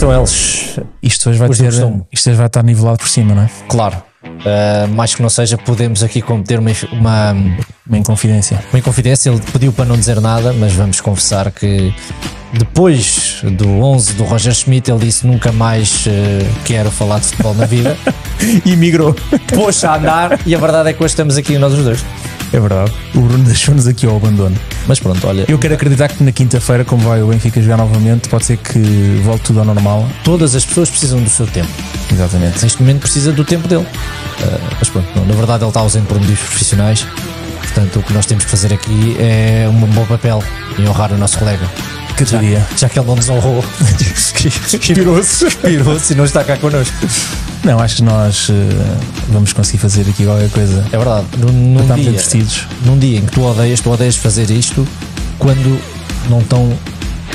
são eles. Isto hoje vai, ter, isto hoje vai estar nivelado por cima, não é? Claro. Uh, mais que não seja, podemos aqui cometer uma, uma, uma inconfidência. Uma inconfidência, ele pediu para não dizer nada, mas vamos confessar que depois do 11 do Roger Schmidt, ele disse nunca mais uh, quero falar de futebol na vida. e migrou. Poxa, a andar, e a verdade é que hoje estamos aqui nós os dois. É verdade. O Bruno deixou-nos aqui ao abandono. Mas pronto, olha. Eu quero acreditar que na quinta-feira, como vai o Benfica jogar novamente, pode ser que volte tudo ao normal. Todas as pessoas precisam do seu tempo. Exatamente. Neste momento precisa do tempo dele. Uh, mas pronto, não, na verdade ele está ausente por motivos profissionais. Portanto, o que nós temos que fazer aqui é um bom papel e honrar o nosso colega já, já que ele não nos honrou. se se e não está cá connosco. Não, acho que nós uh, vamos conseguir fazer aqui qualquer coisa. É verdade. Num, num dia, divertidos. num dia em que tu odeias, tu odeias fazer isto quando não estão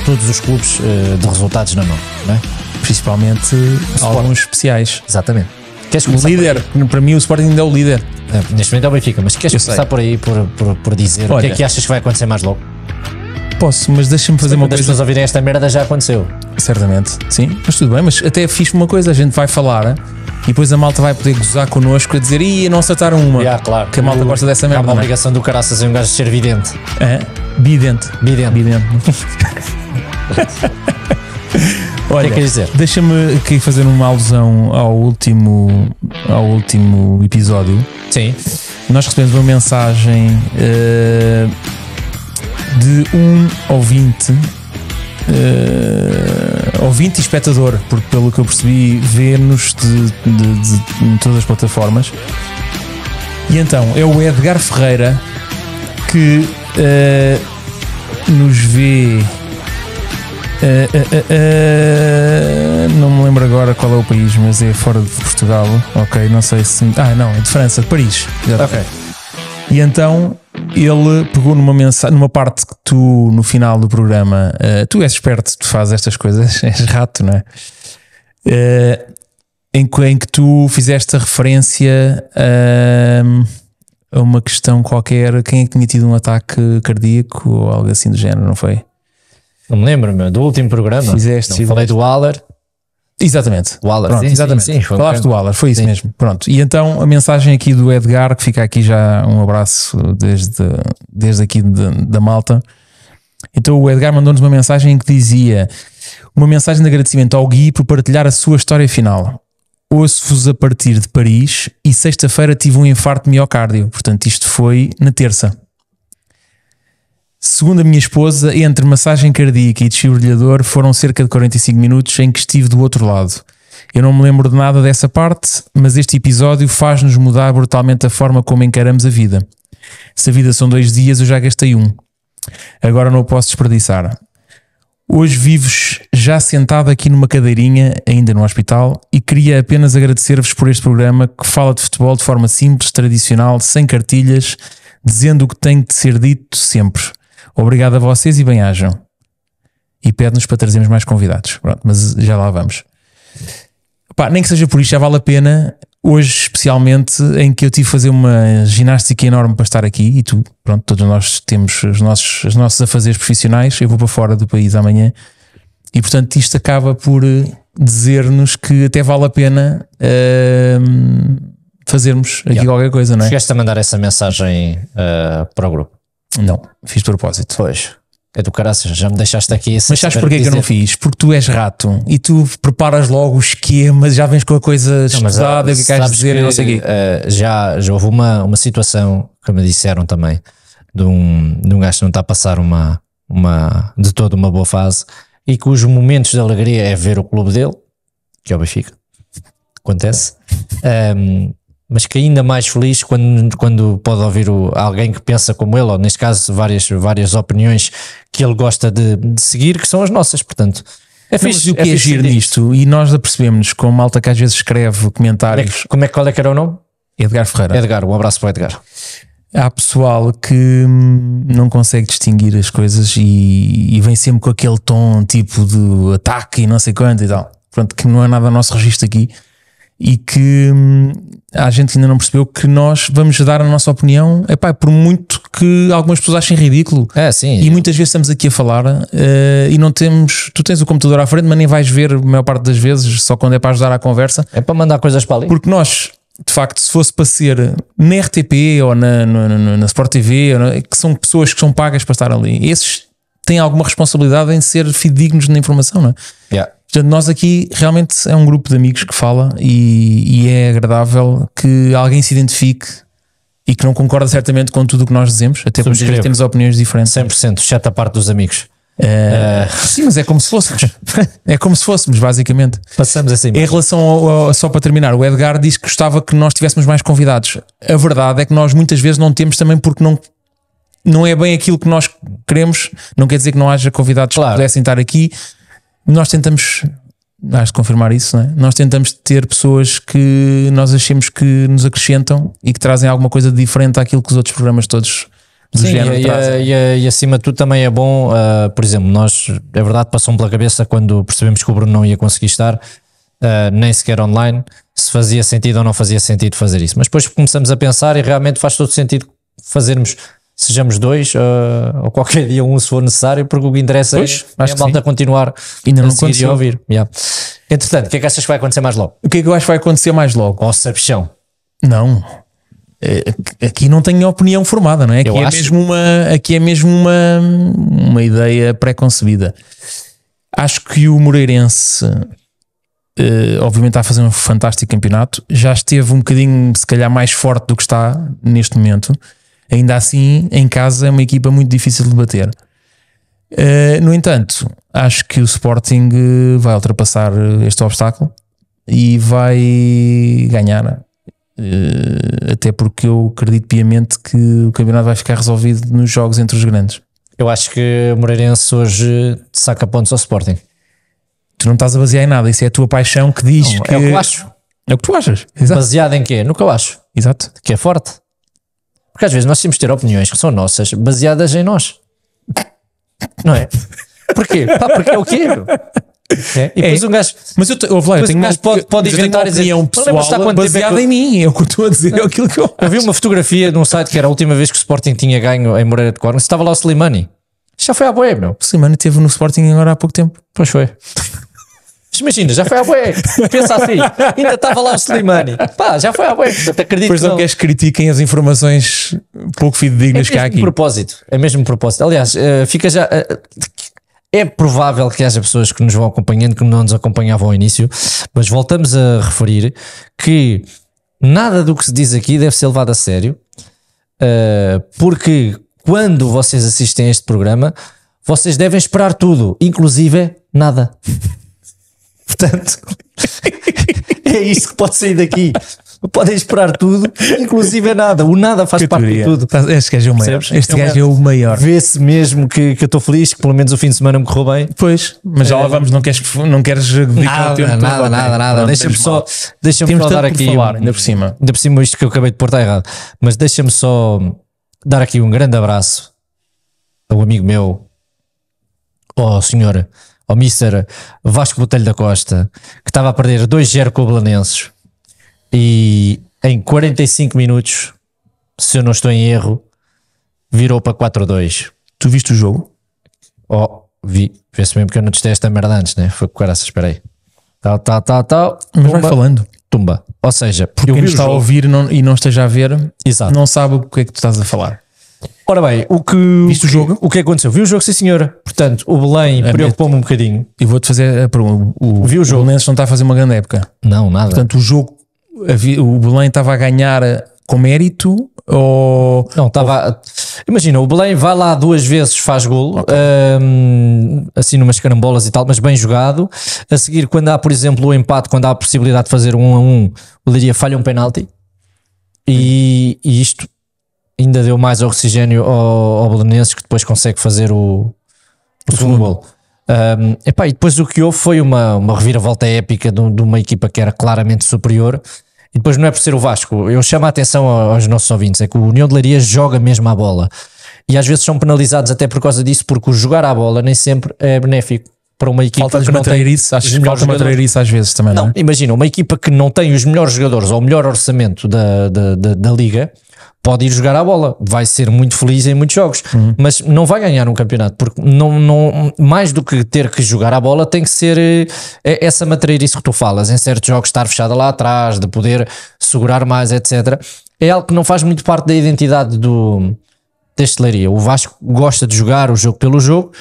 todos os clubes uh, de resultados na mão, não é? Principalmente alguns especiais. Exatamente. Queres o líder, para mim o Sporting ainda é o líder. É, neste momento é o Benfica, mas queres começar por aí por, por, por dizer Olha, o que é que achas que vai acontecer mais logo? Posso, mas deixa-me fazer uma coisa. As pessoas ouvirem esta merda já aconteceu. Certamente, sim. Mas tudo bem, mas até é fiz uma coisa, a gente vai falar e depois a malta vai poder gozar connosco a dizer e não acertaram uma. Yeah, claro. Que a malta o, gosta dessa merda. Há uma é? obrigação do caraças é um gajo de ser vidente. É, bidente. Bidente. Bidente. Olha, o que é que dizer? Deixa-me aqui fazer uma alusão ao último, ao último episódio. Sim. Nós recebemos uma mensagem. Uh, de um ouvinte. Uh, ouvinte e espectador, porque pelo que eu percebi, vê-nos de, de, de, de todas as plataformas. E então é o Edgar Ferreira que uh, nos vê. Uh, uh, não me lembro agora qual é o país, mas é fora de Portugal. Ok, não sei se. Ah, não, é de França, de Paris. Exatamente. Ok. E então ele pegou numa mensagem, numa parte que tu, no final do programa, uh, tu és esperto, tu fazes estas coisas, és rato, não é? Uh, em, que, em, que tu fizeste a referência a, ehm, a, uma questão qualquer, quem é que tinha tido um ataque cardíaco ou algo assim do género, não foi? Não me lembro, meu, do último programa. Fizeste. Não, falei do Aller. Exatamente. O Waller, Pronto, sim, exatamente. Sim, sim, Falaste do Waller, foi isso sim. mesmo. Pronto. E então a mensagem aqui do Edgar, que fica aqui já um abraço desde, desde aqui de, da Malta. Então o Edgar mandou-nos uma mensagem que dizia: Uma mensagem de agradecimento ao Gui por partilhar a sua história final. Ouço-vos a partir de Paris e sexta-feira tive um infarto de miocárdio. Portanto, isto foi na terça. Segundo a minha esposa, entre massagem cardíaca e desfibrilhador foram cerca de 45 minutos em que estive do outro lado. Eu não me lembro de nada dessa parte, mas este episódio faz-nos mudar brutalmente a forma como encaramos a vida. Se a vida são dois dias, eu já gastei um. Agora não o posso desperdiçar. Hoje vives já sentado aqui numa cadeirinha, ainda no hospital, e queria apenas agradecer-vos por este programa que fala de futebol de forma simples, tradicional, sem cartilhas, dizendo o que tem de ser dito sempre. Obrigado a vocês e bem-ajam. E pede-nos para trazermos mais convidados. Pronto, mas já lá vamos. Pá, nem que seja por isto, já vale a pena. Hoje, especialmente, em que eu tive que fazer uma ginástica enorme para estar aqui e tu, pronto, todos nós temos os nossos, os nossos afazeres profissionais. Eu vou para fora do país amanhã e, portanto, isto acaba por eh, dizer-nos que até vale a pena uh, fazermos aqui yeah. qualquer coisa, não é? Chegaste a mandar essa mensagem uh, para o grupo. Não, fiz de propósito. Pois. É do caraças, já me deixaste aqui Mas sabes porquê dizer? que eu não fiz? Porque tu és rato e tu preparas logo o esquema, já vens com a coisa escusada, ah, o que é queres dizer que, não sei o quê. Uh, já, já houve uma, uma situação que me disseram também de um, de um gajo que não está a passar uma, uma, de toda uma boa fase e cujos momentos de alegria é ver o clube dele, que é o Benfica, acontece, um, mas que ainda mais feliz quando, quando pode ouvir o, alguém que pensa como ele, ou neste caso várias, várias opiniões que ele gosta de, de seguir, que são as nossas, portanto. É fixe, é o que é, é giro nisto, e nós apercebemos com malta que às vezes escreve é comentários. Como é, como é, qual é que era o nome? Edgar Ferreira. Edgar, um abraço para o Edgar. Há pessoal que hum, não consegue distinguir as coisas e, e vem sempre com aquele tom tipo de ataque e não sei quanto e tal. Pronto, que não é nada nosso registro aqui e que hum, a gente ainda não percebeu que nós vamos dar a nossa opinião, é pá, por muito que algumas pessoas achem ridículo. É, sim. E muitas vezes estamos aqui a falar uh, e não temos. Tu tens o computador à frente, mas nem vais ver a maior parte das vezes, só quando é para ajudar à conversa. É para mandar coisas para ali. Porque nós de facto, se fosse para ser na RTP ou na, na, na Sport TV, na, que são pessoas que são pagas para estar ali, esses têm alguma responsabilidade em ser fidedignos na informação, não é? Yeah. Portanto, nós aqui realmente é um grupo de amigos que fala e, e é agradável que alguém se identifique e que não concorda certamente com tudo o que nós dizemos, até porque temos opiniões diferentes. 100%, exceto a parte dos amigos. Eh, eh, sim, mas é como se fôssemos. é como se fôssemos, basicamente. Passamos assim. Mesmo. Em relação ao, ao, só para terminar, o Edgar disse que gostava que nós tivéssemos mais convidados. A verdade é que nós muitas vezes não temos também porque não. Não é bem aquilo que nós queremos, não quer dizer que não haja convidados claro. que pudessem estar aqui, nós tentamos, acho de confirmar isso, é? nós tentamos ter pessoas que nós achemos que nos acrescentam e que trazem alguma coisa diferente àquilo que os outros programas todos Sim, e, e, e, acima de tudo também é bom, uh, por exemplo, nós, é verdade, passou-me pela cabeça quando percebemos que o Bruno não ia conseguir estar, uh, nem sequer online, se fazia sentido ou não fazia sentido fazer isso. Mas depois começamos a pensar e realmente faz todo sentido fazermos sejamos dois uh, ou qualquer dia um se for necessário, porque o que interessa pois, é, acho é a malta sim. continuar Ainda não a ouvir. Yeah. Entretanto, o que é que achas que vai acontecer mais logo? O que é que eu acho que vai acontecer mais logo? Ou sabichão? Não. É, aqui não tenho opinião formada, não é? Aqui, é mesmo, uma, aqui é mesmo uma, uma ideia pré-concebida. Acho que o Moreirense Uh, obviamente está a fazer um fantástico campeonato. Já esteve um bocadinho, se calhar, mais forte do que está neste momento. Ainda assim, em casa é uma equipa muito difícil de bater. Uh, no entanto, acho que o Sporting eh, vai ultrapassar eh, este obstáculo e vai ganhar. Uh, até porque eu acredito piamente que o campeonato vai ficar resolvido nos jogos entre os grandes. Eu acho que o Moreirense hoje saca pontos ao Sporting. Tu não estás a basear em nada, isso é a tua paixão que diz. Não, que... É o que eu acho. É o que tu achas. Exato. Baseado em quê? No que eu acho. Exato. Que é forte. Porque às vezes nós temos de ter opiniões que são nossas, baseadas em nós. Não é? Porquê? Pá, porque é o quê? É, e depois é. um gajo. Mas eu, ouve lá, eu tenho um gajo pode, pode inventar e dizer, opinião pessoal é baseado em mim. É o que eu estou a dizer, é aquilo que eu. Eu vi uma fotografia num site que era a última vez que o Sporting tinha ganho em Moreira de Córdoba. Estava lá o Slimani. Já foi à boia, meu. O Slimani teve no Sporting agora há pouco tempo. Pois foi. Imagina, já foi à bué. Pensa assim, ainda estava lá o Slimani. Pá, já foi à bué. acredito pois não, não queres critiquem as informações pouco fidedignas é que há aqui. É mesmo propósito. É mesmo propósito. Aliás, eh, fica já. Eh, é provável que haja pessoas que nos vão acompanhando que não nos acompanhavam ao início, mas voltamos a referir que nada do que se diz aqui deve ser levado a sério, eh, porque quando vocês assistem a este programa, vocês devem esperar tudo, inclusive nada. Portanto, é isto que pode sair daqui. Podem esperar tudo, inclusive é nada. O nada faz parte de tudo. Este gajo é o maior. Este é gajo é o maior. Vê-se mesmo que, que eu estou feliz, que pelo menos o fim de semana me correu bem. Pois, mas já lá é. vamos, não queres, não queres dedicar nada, nada, nada, nada, nada. Deixa-me só, deixa só dar aqui. Falar, ainda por cima. Ainda por cima, isto que eu acabei de pôr está errado. Mas deixa-me só dar aqui um grande abraço ao amigo meu, ó oh, senhora ao Mister Vasco Botelho da Costa, que estava a perder 2-0 com o Belenenses e em 45 minutos, se eu não estou em erro, virou para 4-2. Tu viste o jogo? Oh, vi. Vê-se mesmo que eu não testei esta merda antes, né? Foi com caraças, espera aí. Tal, tal, tal, tal. Mas vai falando. Tumba. Ou seja, porque quem está jogo. a ouvir e não, e não esteja a ver, Exato. não sabe o que é que tu estás a falar. Ora bem, o que, Viste o, jogo? o que aconteceu? Viu o jogo, sim senhora. Portanto, o Belém é, preocupou-me um bocadinho. E vou-te fazer a pergunta. O, o jogo. O Belenenses não está a fazer uma grande época. Não, nada. Portanto, o jogo, o Belém estava a ganhar eh, com mérito ou... Não, estava... Ou... Imagina, o Belém vai lá duas vezes, faz golo, okay. um, ehm, assim numas carambolas e tal, mas bem jogado. A seguir, quando há, por exemplo, o empate, quando há a possibilidade de fazer um a um, o Liria falha um penalti. E, e isto ainda deu mais oxigênio ao, ao Belenenses que depois consegue fazer o, o segundo gol. Um, epá, e depois o que houve foi uma, uma reviravolta épica de, de, uma equipa que era claramente superior. E depois não é por ser o Vasco, eu chamo a atenção aos nossos ouvintes, é que o União de Leiria joga mesmo à bola. E às vezes são penalizados até por causa disso, porque o jogar à bola nem sempre é benéfico para uma equipa falta que não tem isso, acho, melhores falta jogadores. isso às vezes também, não, é? não é? Imagina, uma equipa que não tem os melhores jogadores ou o melhor orçamento da, da, da, da liga, pode ir jogar a bola, vai ser muito feliz em muitos jogos, uhum. mas não vai ganhar um campeonato, porque não, não, mais do que ter que jogar a bola, tem que ser eh, é essa essa isso que tu falas, em certos jogos estar fechada lá atrás, de poder segurar mais, etc. É algo que não faz muito parte da identidade do da estelaria. O Vasco gosta de jogar o jogo pelo jogo,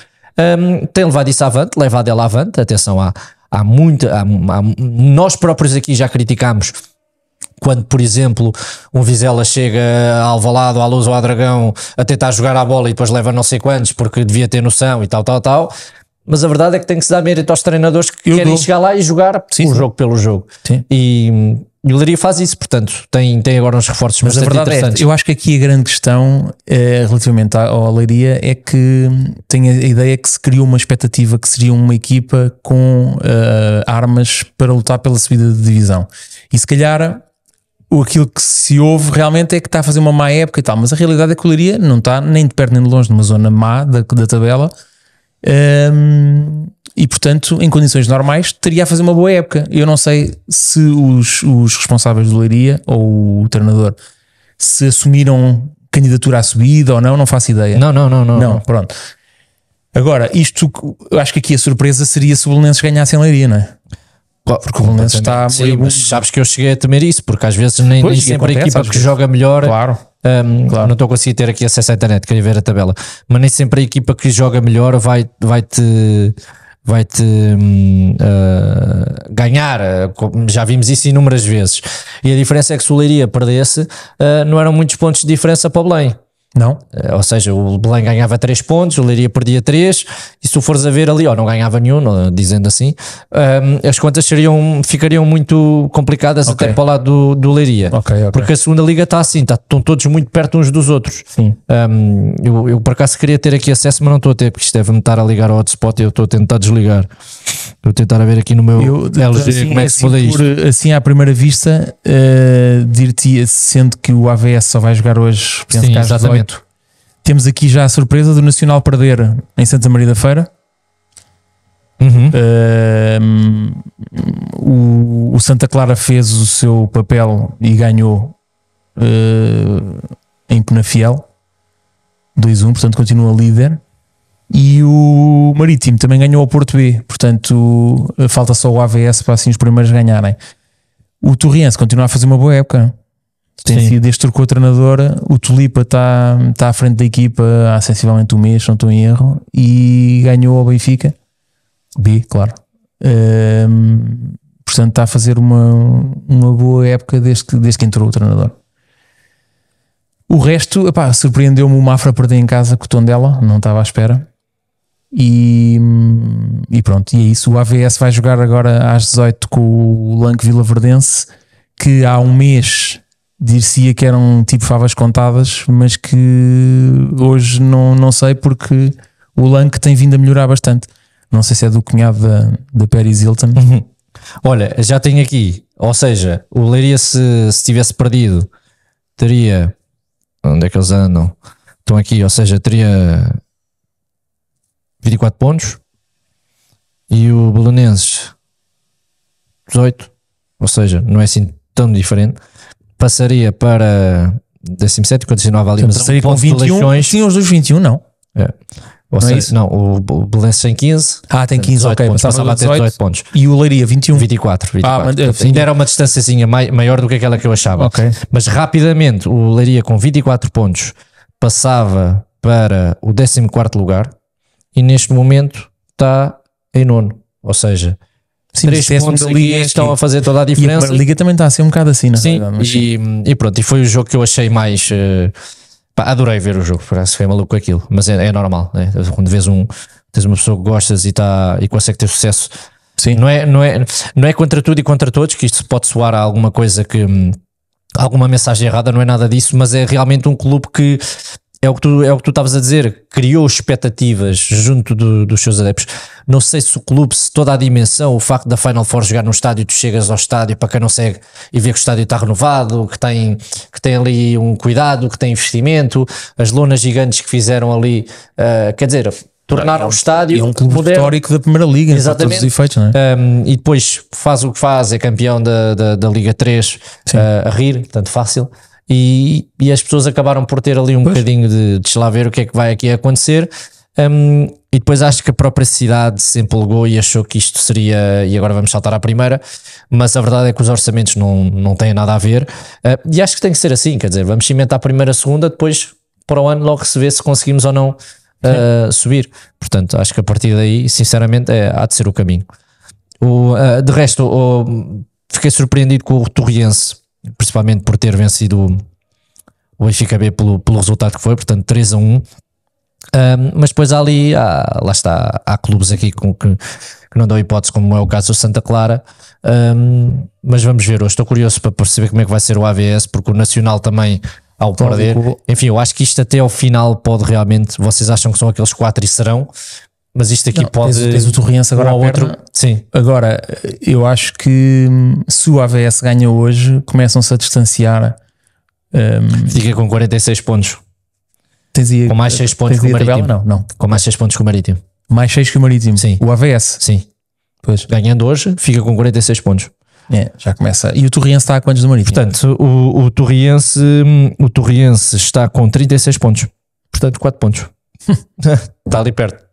um, tem levado isso avante, levado ela avante, atenção, há, há muita, há, há, nós próprios aqui já criticámos quando, por exemplo, um Vizela chega a Alvalado, à Luz ou a Dragão a tentar jogar a bola e depois leva não sei quantos porque devia ter noção e tal, tal, tal. Mas a verdade é que tem que se dar mérito aos treinadores que Eu querem dou. chegar lá e jogar Sim. o jogo pelo jogo. Sim. E, e o Leiria faz isso, portanto, tem, tem agora uns reforços Mas bastante a verdade é interessantes. É, eu acho que aqui a grande questão é, relativamente ao Leiria é que tem a ideia que se criou uma expectativa que seria uma equipa com uh, armas para lutar pela subida de divisão. E se calhar o, aquilo que se ouve realmente é que está a fazer uma má época e tal, mas a realidade é que o Leiria não está nem de perto nem de longe numa zona má da, da tabela. Um, e portanto, em condições normais, teria a fazer uma boa época. Eu não sei se os, os responsáveis do Leiria ou o treinador se assumiram candidatura à subida ou não, não faço ideia. Não, não, não, não. Não, pronto. Agora, isto, eu acho que aqui a surpresa seria se o Belenenses ganhasse em Leiria, não é? Porque o Belenenses está Sim, mas sabes que eu cheguei a temer isso, porque às vezes nem, pois, nem sempre acontece, a equipa que, joga melhor. Claro. Um, claro. Não estou a conseguir ter aqui acesso à internet, queria ver a tabela. Mas nem sempre a equipa que joga melhor vai, vai te. Vai te uh, ganhar, ah, já vimos isso inúmeras vezes. E a diferença é que se o Leiria perdesse, uh, não eram muitos pontos de diferença para o Belém. Não? Eh, ou seja, o Belém ganhava 3 pontos, o Leiria perdia 3, e se tu fores a ver ali, ó, não ganhava nenhum, dizendo assim, um, ehm, as contas seriam, ficariam muito complicadas okay. até para o lado do, do Leiria. Okay, okay. Porque a segunda liga está assim, está, estão todos muito perto uns dos outros. Um, ehm, eu, eu, por acaso queria ter aqui acesso, mas não estou a ter, porque isto deve-me estar a ligar ao hotspot e eu estou a tentar desligar. Estou a tentar ver aqui no meu eu, LG assim, como é que assim, se muda assim, isto. assim, à primeira vista, uh, dir-te, sendo que o AVS só vai jogar hoje, penso Sim, que às 18. Temos aqui já a surpresa do Nacional perder em Santa Maria da Feira. Uhum. Uh, o, o, Santa Clara fez o seu papel e ganhou uh, em Penafiel 2-1, portanto continua líder. E o Marítimo também ganhou ao Porto B, portanto eh, falta só o AVS para assim os primeiros ganharem. O Torriense continua a fazer uma boa época. Tem Sim. sido desde trocou a treinador O Tulipa está tá à frente da equipa há sensivelmente um mês, não estou em erro, e ganhou ao Benfica. B, claro. Um, ehm, portanto, está a fazer uma, uma boa época desde que, desde que entrou o treinador. O resto, epá, surpreendeu-me o Mafra perder em casa com o dela, não estava à espera. E, e, pronto, e é isso. O AVS vai jogar agora às 18 com o Lanque Vila Verdense, que há um mês dir-se-ia que eram tipo favas contadas, mas que hoje não, não sei porque o Lanque tem vindo a melhorar bastante. Não sei se é do cunhado da, da Paris Hilton. Uhum. Olha, já tenho aqui, ou seja, o Leiria se, se tivesse perdido teria. Onde é que eles andam? Estão aqui, ou seja, teria 24 pontos. E o Belenenses, 18. Ou seja, não é assim tão diferente. Passaria para 17 com ali, mas um com 21. Tinha os dois 21, não? É. Ou não é seja, é isso? não, o Belenenses tem 15. Ah, tem 15, ok. Pontos, passava a ter 18 pontos. E o Leiria, 21. 24. 24. Ah, mas, Portanto, ainda era uma distânciazinha maior do que aquela que eu achava. Okay. Mas rapidamente, o Leiria com 24 pontos passava para o 14 lugar e neste momento está em nono. Ou seja, Sim, três pontos ali estão a fazer toda a diferença. E a Liga também está a ser um bocado assim, é? Sim, verdade. Mas... E, e, pronto, e foi o jogo que eu achei mais. Uh, pá, adorei ver o jogo, parece foi maluco aquilo, mas é, é normal, né? quando vês um, tens uma pessoa que gostas e, tá, e consegue ter sucesso. Sim. Não, é, não, é, não é contra tudo e contra todos, que isto pode soar a alguma coisa que. Hum, alguma mensagem errada, não é nada disso, mas é realmente um clube que é o que tu é o que tu estavas a dizer, criou expectativas junto do, dos seus adeptos. Não sei se o clube, se toda a dimensão, o facto da Final Four jogar num estádio, tu chegas ao estádio para quem não segue e vê que o estádio está renovado, que tem, que tem ali um cuidado, que tem investimento, as lonas gigantes que fizeram ali, uh, quer dizer, tornaram é um, o estádio. É um clube histórico da Primeira Liga, Exatamente. todos os efeitos, não é? Um, ehm, e depois faz o que faz, é campeão da, da, da Liga 3 uh, eh, a rir, tanto fácil e, e as pessoas acabaram por ter ali um pois. bocadinho de deixa lá ver o que é que vai aqui acontecer. Um, e depois acho que a própria cidade se empolgou e achou que isto seria. E agora vamos saltar à primeira, mas a verdade é que os orçamentos não, não têm nada a ver. Uh, e acho que tem que ser assim: quer dizer, vamos cimentar a primeira, a segunda, depois para o ano logo se vê se conseguimos ou não uh, subir. Portanto, acho que a partir daí, sinceramente, é, há de ser o caminho. O, uh, de resto, fiquei surpreendido com o Torriense principalmente por ter vencido o Benfica B pelo, pelo resultado que foi, portanto 3 a 1. Um, mas depois ali, há, lá está, há clubes aqui com, que, que, não dão hipótese, como é o caso do Santa Clara. Um, mas vamos ver, eu estou curioso para perceber como é que vai ser o AVS, porque o Nacional também ao perder. Enfim, eu acho que isto até ao final pode realmente. Vocês acham que são aqueles quatro e serão, mas isto aqui não, pode. Tens, tens o Torriense agora ao outro. Perna. Sim. Agora, eu acho que hum, se o AVS ganha hoje, começam-se a distanciar. Um, Fica com 46 pontos. Tens aí, com mais 6 pontos que o Marítimo. Não, não. Com mais 6 pontos que o Marítimo. Mais 6 que o Marítimo. Sim. O AVS. Sim. Pois. Ganhando hoje, fica com 46 pontos. É, já começa. E o Torriense está a quantos do Marítimo? Portanto, o, o, Torriense, hum, o Torriense está com 36 pontos. Portanto, 4 pontos. está ali perto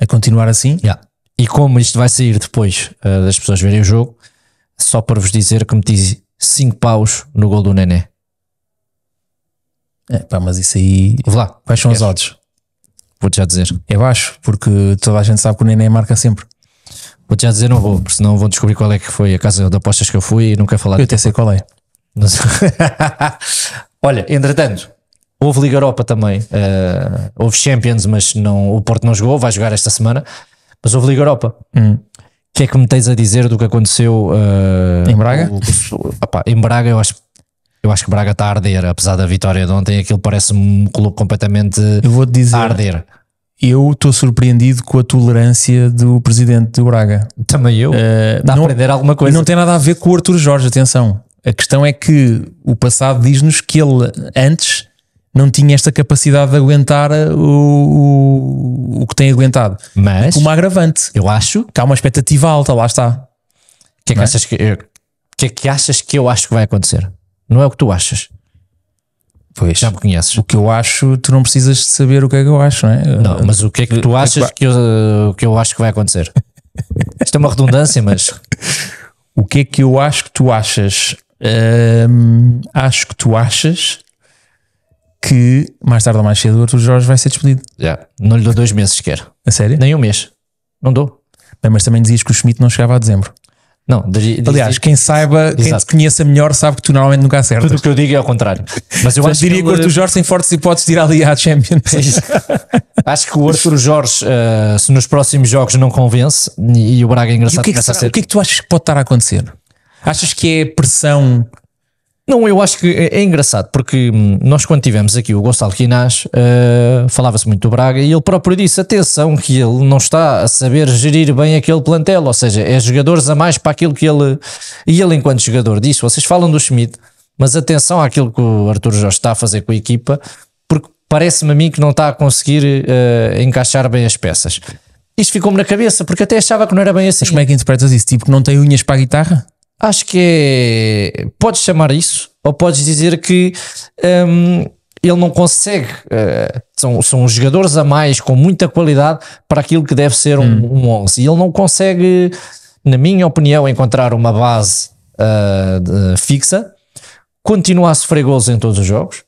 a continuar assim. Yeah. E como isto vai sair depois uh, das pessoas verem o jogo, só para vos dizer que meti 5 paus no gol do Nené. É, pá, mas isso aí. Vou lá, quais são os odds? Vou-te já dizer. É baixo, porque toda a gente sabe que o Nené marca sempre. Vou-te já dizer, não vou, porque senão vão descobrir qual é que foi a casa de apostas que eu fui e nunca falar. Eu até sei qual é. Olha, entretanto, Houve Liga Europa também, uh, houve Champions, mas não, o Porto não jogou, vai jogar esta semana. Mas houve Liga Europa. Hum. O que é que me tens a dizer do que aconteceu uh, em Braga? O, opa, em Braga, eu acho, eu acho que Braga está a arder, apesar da vitória de ontem. Aquilo parece-me um clube completamente eu vou dizer, a arder. Eu estou surpreendido com a tolerância do presidente do Braga. Também eu. Uh, Dá não, a aprender alguma coisa. Não tem nada a ver com o Arthur Jorge, atenção. A questão é que o passado diz-nos que ele antes não tinha esta capacidade de aguentar eh, o, o, o que tem aguentado. Mas. como uma agravante. Eu acho. Que há uma expectativa alta, lá está. O que é que, é? achas, que, eu, que, é que achas que eu acho que vai acontecer? Não é o que tu achas. Pois. Já me conheces. O que eu acho, tu não precisas de saber o que é que eu acho, não é? Não, mas o que é que tu eh, eh, achas que, eu, que eu acho que vai acontecer? Isto é uma redundância, mas. O que é que eu acho que tu achas? acho que tu achas que mais tarde ou mais cedo o Arthur Jorge vai ser despedido. Yeah. Não lhe dou dois meses sequer. A sério? Nem um mês. Não dou. Bem, mas também dizias que o Schmidt não chegava a dezembro. Não, diz, aliás, quem saiba, exato. quem te conheça melhor sabe que tu normalmente nunca acertas. Tudo o que eu digo é ao contrário. Mas eu acho diria que o Arthur Jorge tem fortes hipóteses de ir ali à Champions. É acho que o Arthur Jorge, uh, se nos próximos jogos não convence, e, o Braga é engraçado. E o que, é que, será, o que é que tu achas que pode estar a acontecer? Achas que é pressão não, eu acho que é, é engraçado, porque hum, nós quando tivemos aqui o Gonçalo Quinás, uh, eh, falava-se muito do Braga e ele próprio disse, atenção, que ele não está a saber gerir bem aquele plantel, ou seja, é jogadores a mais para aquilo que ele... E ele enquanto jogador disse, vocês falam do Schmidt, mas atenção àquilo que o Arthur Jorge está a fazer com a equipa, porque parece-me a mim que não está a conseguir uh, encaixar bem as peças. Isto ficou-me na cabeça, porque até achava que não era bem assim. Mas como é que interpretas isso? Tipo, que não tem unhas para a guitarra? acho que é. Podes chamar isso, ou podes dizer que um, ele não consegue. Uh, são, são jogadores a mais com muita qualidade para aquilo que deve ser um, hum. um 11. E ele não consegue, na minha opinião, encontrar uma base uh, de, fixa. Continua a sofrer gols em todos os jogos.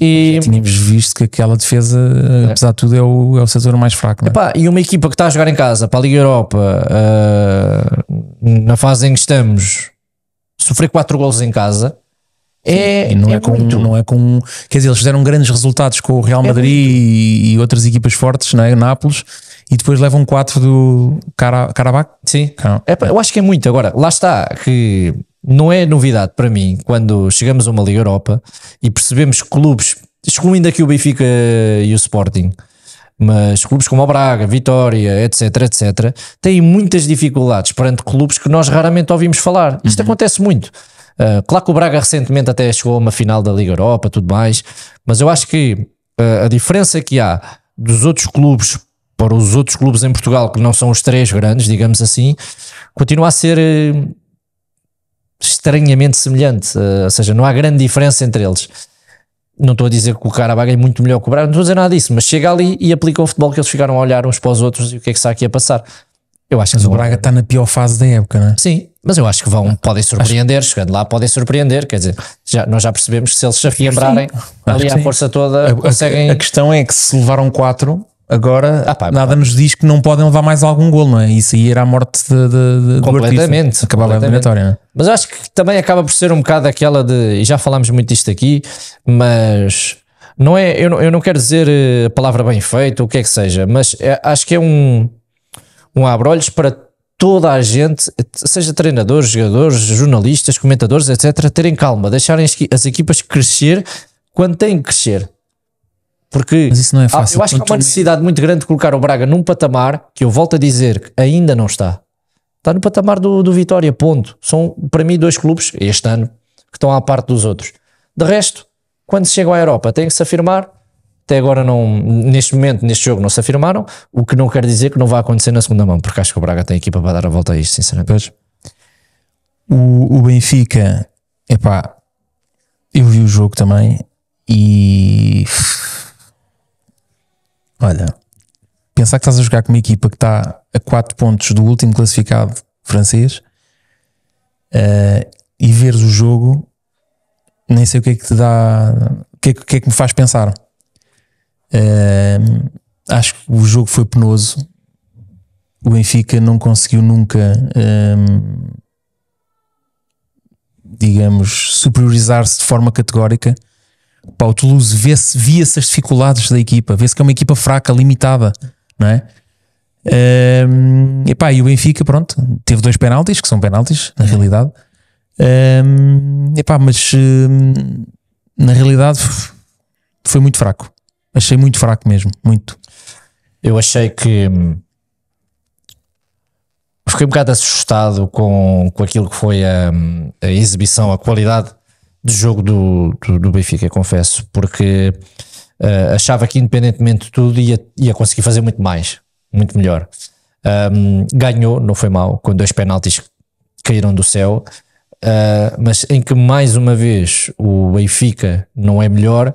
E... Já tínhamos visto que aquela defesa, eh, é. apesar de tudo, é o, é o setor mais fraco. É? Epá, e uma equipa que está a jogar em casa para a Liga Europa, uh, na fase em que estamos, sofrer 4 golos em casa. É, e não é, é com, muito. não é com. Quer dizer, eles fizeram grandes resultados com o Real é Madrid e, e, outras equipas fortes, não é? Nápoles, e depois levam 4 do Cara, Carabac. Sim. eu acho que é muito. Agora, lá está, que não é novidade para mim quando chegamos a uma Liga Europa e percebemos clubes, excluindo aqui o Benfica e o Sporting, mas clubes como o Braga, Vitória, etc, etc, têm muitas dificuldades perante clubes que nós raramente ouvimos falar. Isto uhum. acontece muito. Uh, claro que o Braga recentemente até chegou a uma final da Liga Europa, tudo mais, mas eu acho que uh, a diferença que há dos outros clubes para os outros clubes em Portugal que não são os três grandes, digamos assim, continua a ser uh, estranhamente semelhante, uh, ou seja, não há grande diferença entre eles. Não estou a dizer que o Carabaga é muito melhor que o Braga, não estou a dizer nada disso, mas chega ali e aplica o futebol que eles ficaram a olhar uns para os outros e o que é que está aqui a passar. Eu acho mas que o Braga está na pior fase da época, não é? Sim, mas eu acho que vão, podem surpreender, acho... chegando lá podem surpreender, quer dizer, já, nós já percebemos que se eles se afiembrarem ali a força toda, a, conseguem... A questão é que se levaram quatro, Agora, ah, pá, nada pá. nos diz que não podem levar mais algum golo não é? Isso aí era a morte de, de, completamente, do Acabava completamente. a eliminatória. É? Mas acho que também acaba por ser um bocado aquela de. E já falámos muito disto aqui, mas. Não é, eu, não, eu não quero dizer eh, a palavra bem feita, o que é que seja, mas é, acho que é um, um abrolhos para toda a gente, seja treinadores, jogadores, jornalistas, comentadores, etc., terem calma, deixarem as equipas crescer quando têm que crescer. Porque Mas isso não é fácil. Eu acho que há uma necessidade muito grande de colocar o Braga num patamar que eu volto a dizer que ainda não está. Está no patamar do, do Vitória, ponto. São, para mim, dois clubes, este ano, que estão à parte dos outros. De resto, quando se chega à Europa, tem que se afirmar. Até agora, não, neste momento, neste jogo, não se afirmaram. O que não quer dizer que não vai acontecer na segunda mão, porque acho que o Braga tem equipa para dar a volta a isto, sinceramente. O, o Benfica, epá, eu vi o jogo também e Olha, pensar que estás a jogar com uma equipa que está a 4 pontos do último classificado francês uh, e veres o jogo, nem sei o que é que te dá, o que é, o que, é que, me faz pensar. Uh, acho que o jogo foi penoso. O Benfica não conseguiu nunca, um, ehm, digamos, superiorizar-se de forma categórica pá, o Toulouse vê-se, via-se as dificuldades da equipa, vê-se que é uma equipa fraca, limitada, não é? Um, epá, e o Benfica, pronto, teve dois penaltis, que são penaltis, na é. realidade. Um, epá, mas um, na realidade foi muito fraco. Achei muito fraco mesmo, muito. Eu achei que hum, fiquei um bocado assustado com, com aquilo que foi a, hum, a exibição, a qualidade de jogo do, do, do Benfica, confesso, porque uh, achava que independentemente de tudo ia, ia conseguir fazer muito mais, muito melhor. Um, ganhou, não foi mal, com dois penaltis caíram do céu, uh, mas em que mais uma vez o Benfica não é melhor,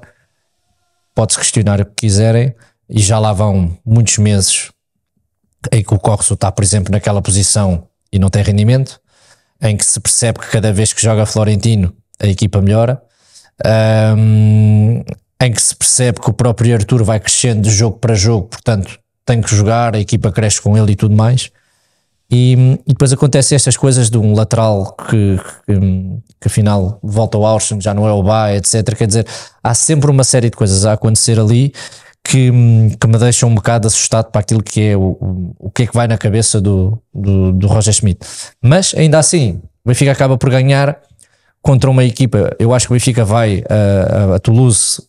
pode-se questionar o que quiserem, e já lá vão muitos meses em que o Corso está, por exemplo, naquela posição e não tem rendimento, em que se percebe que cada vez que joga Florentino a equipa melhora. Um, em que se percebe que o próprio Arthur vai crescendo de jogo para jogo, portanto tem que jogar, a equipa cresce com ele e tudo mais. E, e depois acontecem estas coisas de um lateral que, que, que afinal volta ao Austin, já não é o Ba etc. Quer dizer, há sempre uma série de coisas a acontecer ali que, que me deixam um bocado assustado para aquilo que é o, o que é que vai na cabeça do, do, do Roger Schmidt. Mas ainda assim, o Benfica acaba por ganhar contra uma equipa, eu acho que o Benfica vai a, a, a Toulouse,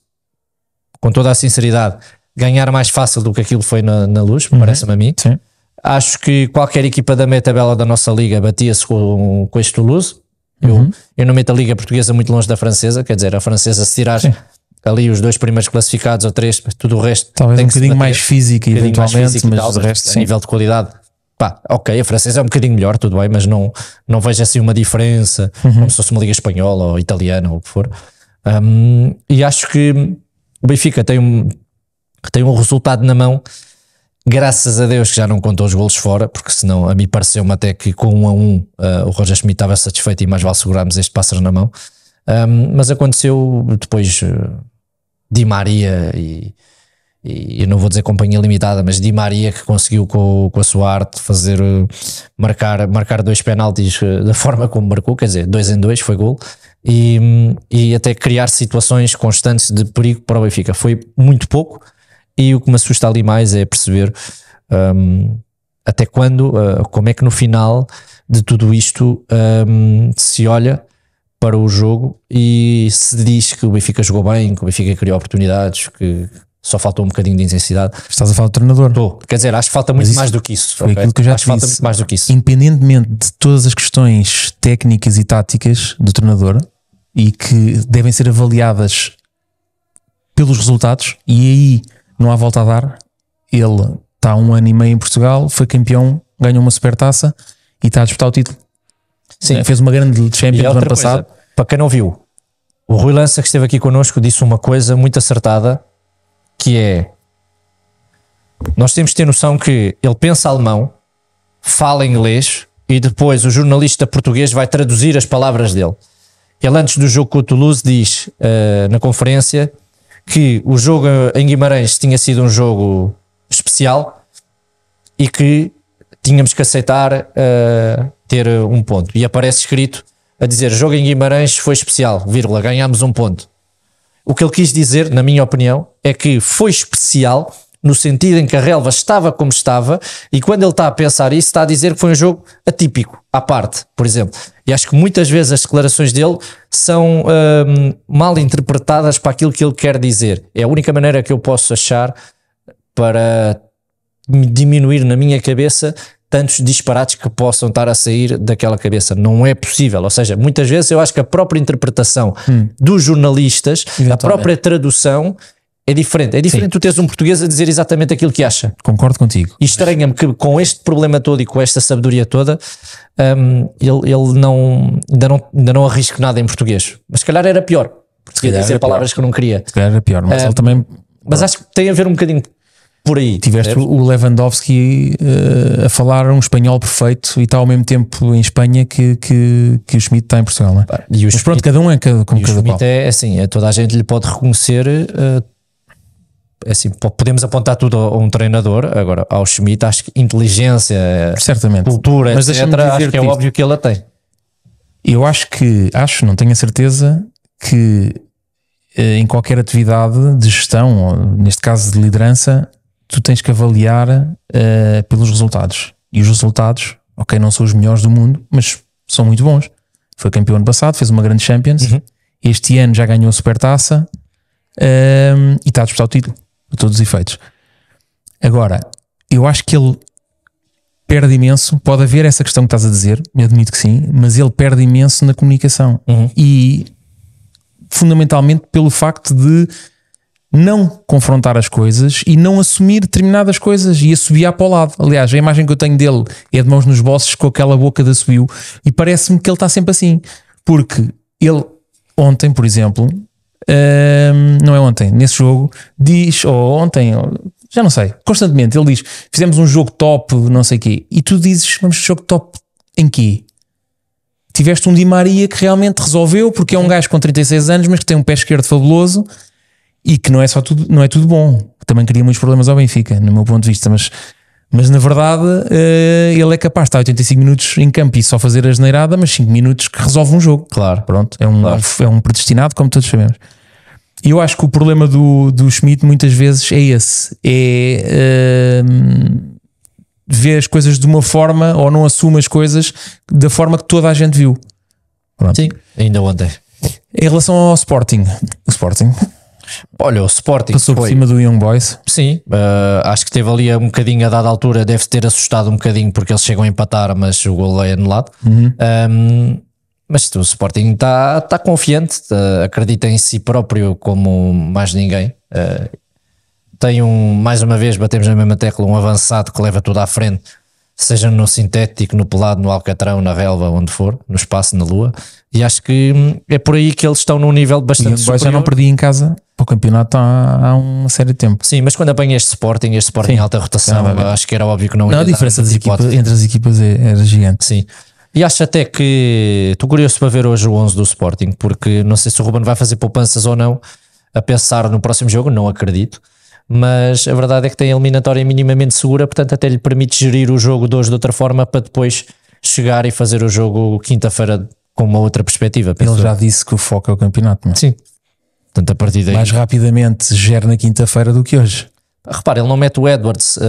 com toda a sinceridade, ganhar mais fácil do que aquilo foi na, na luz, uhum. parece-me a mim. Sim. Acho que qualquer equipa da meta bela da nossa liga batia-se com, com este Toulouse. Eu, uhum. eu não meto a liga portuguesa muito longe da francesa, quer dizer, a francesa se tirar ali os dois primeiros classificados ou três, tudo o resto. Talvez tem um bocadinho mais física, um eventualmente, mas o resto. A sim. nível de qualidade, pá, ok, a francesa é um bocadinho melhor, tudo bem, mas não, não vejo assim uma diferença, uhum. como se fosse uma liga espanhola ou italiana ou o que for. Um, e acho que o Benfica tem um, tem um resultado na mão, graças a Deus que já não contou os golos fora, porque senão a mim pareceu-me até que com um a um uh, o Roger Schmidt estava satisfeito e mais vale segurarmos este pássaro na mão. Um, mas aconteceu depois uh, Di Maria e e não vou dizer companhia limitada, mas Di Maria que conseguiu com, com a sua arte fazer eh, marcar, marcar dois penaltis eh, da forma como marcou, quer dizer, dois em dois foi gol e, e até criar situações constantes de perigo para o Benfica. Foi muito pouco e o que me assusta ali mais é perceber um, até quando, uh, como é que no final de tudo isto um, se olha para o jogo e se diz que o Benfica jogou bem, que o Benfica criou oportunidades, que só faltou um bocadinho de intensidade. Estás a falar do treinador? Estou. Quer dizer, acho que falta muito mais do que isso. Foi okay? aquilo que eu já acho disse. mais do que isso. Independentemente de todas as questões técnicas e táticas do treinador e que devem ser avaliadas pelos resultados, e aí não há volta a dar. Ele está há um ano e meio em Portugal, foi campeão, ganhou uma supertaça e está a disputar o título. Sim. Fez uma grande Champions no ano passado. Coisa, para quem não viu, o Rui Lança, que esteve aqui connosco, disse uma coisa muito acertada que é nós temos que ter noção que ele pensa alemão, fala inglês e depois o jornalista português vai traduzir as palavras dele. Ele antes do jogo com o Toulouse diz uh, na conferência que o jogo em Guimarães tinha sido um jogo especial e que tínhamos que aceitar uh, ter um ponto. E aparece escrito a dizer jogo em Guimarães foi especial, vírgula, ganhámos um ponto. O que ele quis dizer, na minha opinião, é que foi especial no sentido em que a relva estava como estava, e quando ele está a pensar isso, está a dizer que foi um jogo atípico, à parte, por exemplo. E acho que muitas vezes as declarações dele são hum, mal interpretadas para aquilo que ele quer dizer. É a única maneira que eu posso achar para diminuir na minha cabeça tantos disparates que possam estar a sair daquela cabeça. Não é possível. Ou seja, muitas vezes eu acho que a própria interpretação hum. dos jornalistas, a própria tradução, é diferente. É diferente Sim. tu teres um português a dizer exatamente aquilo que acha. Concordo contigo. E estranha-me que com este problema todo e com esta sabedoria toda, um, ele, ele não, ainda não, ainda não arrisco nada em português. Mas se calhar era pior. Porque ia dizer palavras pior. que eu não queria. Se calhar era pior, mas uh, ele hum, também. Mas acho que tem a ver um bocadinho por aí. Tiveste percebes? o Lewandowski uh, a falar um espanhol perfeito e está ao mesmo tempo em Espanha que, que, que o Schmidt está em Portugal, não é? E o Mas Schmidt, pronto, cada um é cada, como e cada o Schmidt qual. É, é assim, é, toda a gente lhe pode reconhecer. Uh, assim, podemos apontar tudo a um treinador, agora ao Schmidt, acho que inteligência, Certamente. cultura, Mas etc. Acho que é isto. óbvio que ele a tem. Eu acho que, acho, não tenho a certeza, que eh, em qualquer atividade de gestão, ou neste caso de liderança, tu tens que avaliar uh, pelos resultados. E os resultados, ok, não são os melhores do mundo, mas são muito bons. Foi campeão ano passado, fez uma grande Champions. Uhum. Este ano já ganhou a Supertaça um, ehm, e está a disputar o título, a todos os efeitos. Agora, eu acho que ele perde imenso. Pode haver essa questão que estás a dizer, admito que sim, mas ele perde imenso na comunicação. Uhum. E fundamentalmente pelo facto de não confrontar as coisas e não assumir determinadas coisas e assobiar para o lado. Aliás, a imagem que eu tenho dele é de mãos nos bosses com aquela boca de assobio e parece-me que ele está sempre assim. Porque ele, ontem, por exemplo, hum, não é ontem, nesse jogo, diz, ou ontem, já não sei, constantemente, ele diz: fizemos um jogo top, não sei o quê, e tu dizes: vamos jogo top em quê? Tiveste um Di Maria que realmente resolveu, porque é um gajo com 36 anos, mas que tem um pé esquerdo fabuloso e que não é só tudo, não é tudo bom. Também cria muitos problemas ao Benfica, no meu ponto de vista, mas, mas na verdade eh, ele é capaz de estar 85 minutos em campo e só fazer a geneirada, mas 5 minutos que resolve um jogo. Claro. Pronto, é um, claro. é um predestinado, como todos sabemos. E eu acho que o problema do, do Schmidt muitas vezes é esse: é uh, ver as coisas de uma forma ou não assume as coisas da forma que toda a gente viu. Pronto. Sim, ainda ontem. Em relação ao Sporting, o Sporting Olha, o Sporting passou foi, por cima do Young Boys. Sim, uh, acho que teve ali um bocadinho a dada altura, deve ter assustado um bocadinho porque eles chegam a empatar, mas o gol é anulado. Uhum. Um, mas o Sporting está tá confiante, tá, acredita em si próprio como mais ninguém. Uh, tem um, mais uma vez, batemos na mesma tecla, um avançado que leva tudo à frente, seja no sintético, no pelado, no alcatrão, na relva, onde for, no espaço, na lua. E acho que hum, é por aí que eles estão num nível bastante e já não perdi em casa para o campeonato há, há, uma série de tempo. Sim, mas quando apanha este Sporting, este Sporting Sim. em alta rotação, acho que era óbvio que não, não ia A diferença das equipas, entre as equipas é, era gigante. Sim. E acho até que estou curioso para ver hoje o 11 do Sporting, porque não sei se o Ruben vai fazer poupanças ou não, a pensar no próximo jogo, não acredito. Mas a verdade é que tem a eliminatória minimamente segura, portanto, até lhe permite gerir o jogo de hoje de outra forma para depois chegar e fazer o jogo quinta-feira com uma outra perspectiva. Ele já disse que o foco é o campeonato, mas. É? Sim, Portanto, a partir daí. Mais rapidamente gera na quinta-feira do que hoje. Repare, ele não mete o Edwards uh,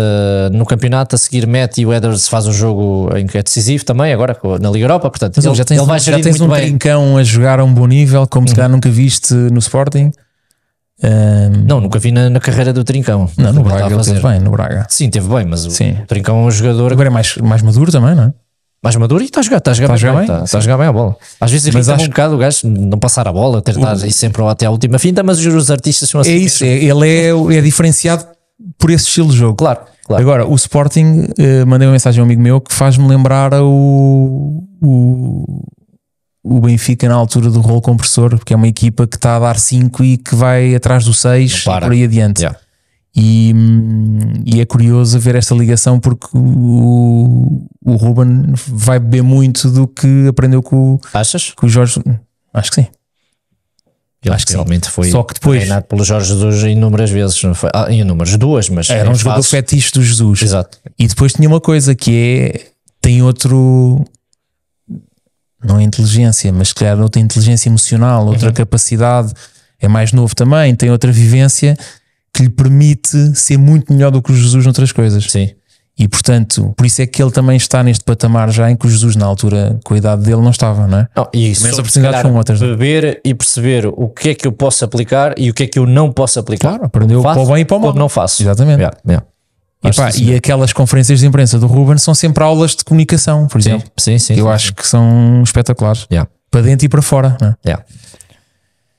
no campeonato, a seguir mete e o Edwards faz um jogo em que é decisivo também, agora na Liga Europa. Portanto, ele, já tem ele vai já tens um bem. trincão a jogar a um bom nível, como uhum. se calhar nunca viste no Sporting. Um... Não, nunca vi na, na, carreira do Trincão. Não, no Braga ele teve bem, no Braga. Sim, teve bem, mas o Sim. Trincão é um jogador. Agora é mais, mais maduro também, não é? mais maduro e está a jogar, está a jogar, tá, tá bem, bem, bem. Está, a jogar bem a bola. Às vezes irrita acho... um bocado o gajo não passar a bola, tentar o... ir sempre até a última finta, mas os artistas são assim. É isso, é, ele é, é diferenciado por esse estilo de jogo. Claro, claro. Agora, o Sporting, eh, mandei uma mensagem a um amigo meu que faz-me lembrar o, o, o, Benfica na altura do rolo compressor, porque é uma equipa que está a dar 5 e que vai atrás do 6 por aí adiante. Yeah. E, e, é curioso ver esta ligação porque o, o Ruben vai beber muito do que aprendeu com, Achas? com o Jorge. Acho que sim. Eu acho que realmente sim. foi Só que depois, treinado pelo Jorge Jesus inúmeras vezes, não foi? Ah, inúmeras, duas, mas era um fácil. jogador fetiche do Jesus. Exato. E depois tinha uma coisa que é tem outro não é inteligência, mas se calhar outra inteligência emocional, outra uhum. capacidade, é mais novo também, tem outra vivência que lhe permite ser muito melhor do que o Jesus noutras coisas. Sim. E portanto, por isso é que ele também está neste patamar já em que o Jesus, na altura, com a idade dele, não estava, não é? e Mas as oportunidades são outras. É? Beber e perceber o que é que eu posso aplicar e o que é que eu não posso aplicar. Claro, aprendeu faço, para o bem e para o mal. não faço. Exatamente. Yeah, yeah. E, pá, e, aquelas conferências de imprensa do Ruben são sempre aulas de comunicação, por exemplo. Sim, sim, Eu sim, acho sim. que são espetaculares. Yeah. Para dentro e para fora. Não é?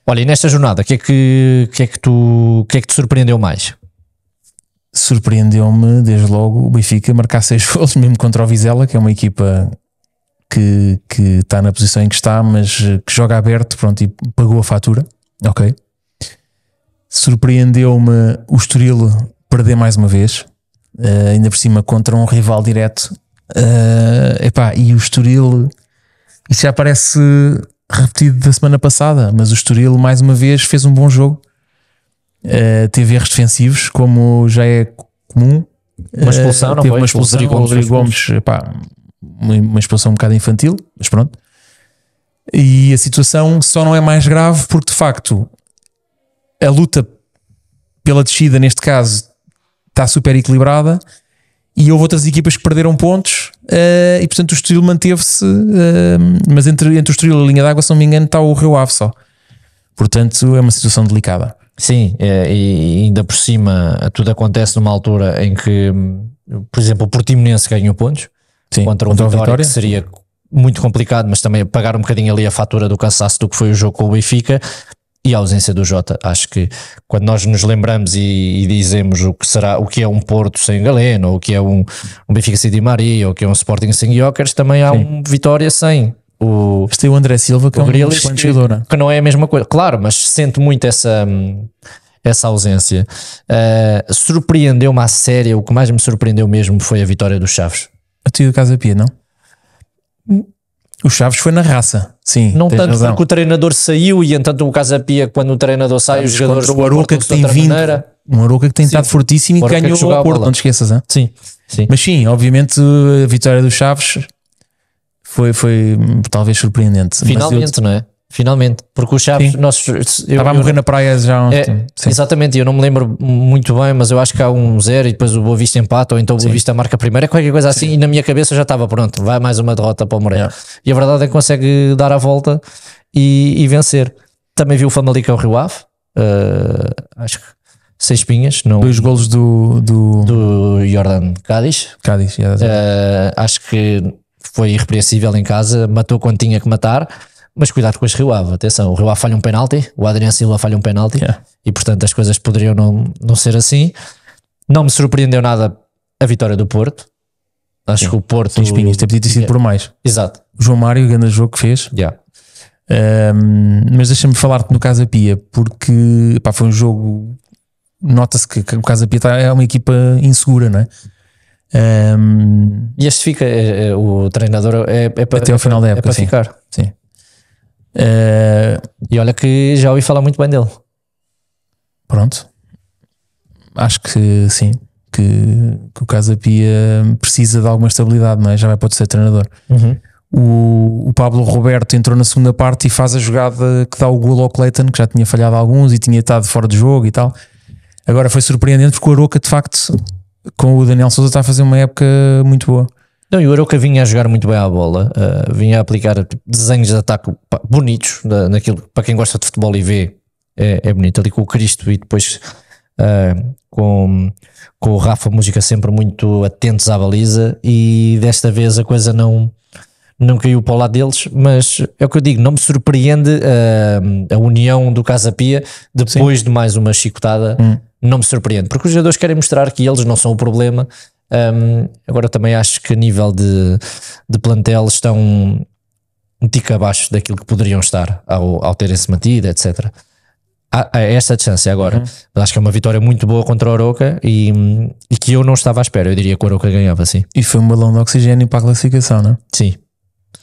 Olha, e nesta jornada, o que, é que, que, é que, tu, que é que te surpreendeu mais? Surpreendeu-me, desde logo, o Benfica marcar seis gols, mesmo contra o Vizela, que é uma equipa que, que está na posição em que está, mas que joga aberto, pronto, e pagou a fatura, ok. Surpreendeu-me o Estoril perder mais uma vez, uh, ainda por cima contra um rival direto. Uh, epá, e o Estoril, isso já parece repetido da semana passada, mas o Estoril mais uma vez fez um bom jogo. Uh, teve erros defensivos, como já é comum. Uma eh, expulsão, uh, não teve foi? uma expulsão. O Rodrigo, Rodrigo Gomes, pá, uma expulsão um bocado infantil, mas pronto. E a situação só não é mais grave porque, de facto, a luta pela descida, neste caso, está super equilibrada e houve outras equipas que perderam pontos uh, e portanto o Estoril manteve-se uh, mas entre, entre o Estoril e a linha d'água se não me engano está o Rio Ave só portanto é uma situação delicada Sim, é, e ainda por cima tudo acontece numa altura em que por exemplo o Portimonense ganhou pontos Sim, contra, contra Vitória, Vitória. que seria muito complicado, mas também pagar um bocadinho ali a fatura do cansaço do que foi o jogo com o Benfica e a ausência do Jota. Acho que quando nós nos lembramos e, e, dizemos o que será, o que é um Porto sem Galeno, ou o que é um, um Benfica sem Di Maria, ou o que é um Sporting sem Jokers, também há Sim. um Vitória sem o este é o André Silva que é um grande jogador. É? que não é a mesma coisa, claro, mas sente muito essa essa ausência. Uh, Surpreendeu-me a séria, o que mais me surpreendeu mesmo foi a vitória dos Chaves. A do Casa Pia, não? Hum, o Chaves foi na raça, sim. Não tanto razão. porque o treinador saiu e, entanto, o Casapia, quando o treinador sai, os jogadores. O Aroca que tem vindo. Um Aroca que tem sim. estado fortíssimo e ganhou o Porto, não te esqueças, hein? Sim. sim. Mas sim, obviamente, a vitória do Chaves foi, foi talvez surpreendente. Finalmente, eu... não é? Finalmente, porque o Chaves, eu, estava morrendo a morrer eu, na praia já há um é, tempo. Exatamente, eu não me lembro muito bem, mas eu acho que há um zero e depois o Boa Vista empata, ou então o Boa Vista marca primeiro, é qualquer coisa assim, Sim. e na minha cabeça já estava pronto, vai mais uma derrota para o Moreira. É. E a verdade é que consegue dar a volta e, e vencer. Também viu o Famalicão Rio Ave, uh, acho que seis pinhas. Não, Dois golos do, do, do Jordan Cádiz. Cádiz, yeah, uh, acho que foi irrepreensível em casa, matou quando tinha que matar. Mas cuidado com as Rio Ave, atenção, o Rio Ave falha um penalti, o Adriano Silva falha um penalti yeah. e portanto as coisas poderiam não, não ser assim. Não me surpreendeu nada a vitória do Porto. Acho yeah. que o Porto. Tem espinhos tem podido ter sido yeah. por mais. Exato. João Mário, o grande jogo que fez. Yeah. Um, mas deixa-me falar-te no Casa Pia, porque pá, foi um jogo. Nota-se que, que o Casa Pia tá, é uma equipa insegura, não é? Um, e este fica, é, é, o treinador é, é para, até ao final da é época, é para sim. ficar. Sim. Uh, e olha que já ouvi falar muito bem dele. Pronto. Acho que sim. Que, que o Casa Pia precisa de alguma estabilidade, não é? Já vai para ser treinador. Uhum. O, o, Pablo Roberto entrou na segunda parte e faz a jogada que dá o golo ao Clayton, que já tinha falhado alguns e tinha estado fora de jogo e tal. Agora foi surpreendente porque o Aroca, de facto, com o Daniel Souza, está a fazer uma época muito boa. Não, e o Aroca vinha a jogar muito bem à bola, uh, vinha a aplicar tipo, desenhos de ataque bonitos, na, naquilo para quem gosta de futebol e vê, é, é bonito. Ali com o Cristo e depois uh, com, com o Rafa, música sempre muito atentos à baliza. E desta vez a coisa não, não caiu para o lado deles, mas é o que eu digo, não me surpreende uh, a união do Casa Pia depois Sim. de mais uma chicotada. Hum. Não me surpreende, porque os jogadores querem mostrar que eles não são o problema um, agora também acho que a nível de, de plantel estão um, tico abaixo daquilo que poderiam estar ao, ao terem-se mantido, etc. Há, há esta distância agora. Uhum. Acho que é uma vitória muito boa contra o Oroca e, e, que eu não estava à espera. Eu diria que o Oroca ganhava, sim. E foi um balão de oxigênio para a classificação, não é? Sim.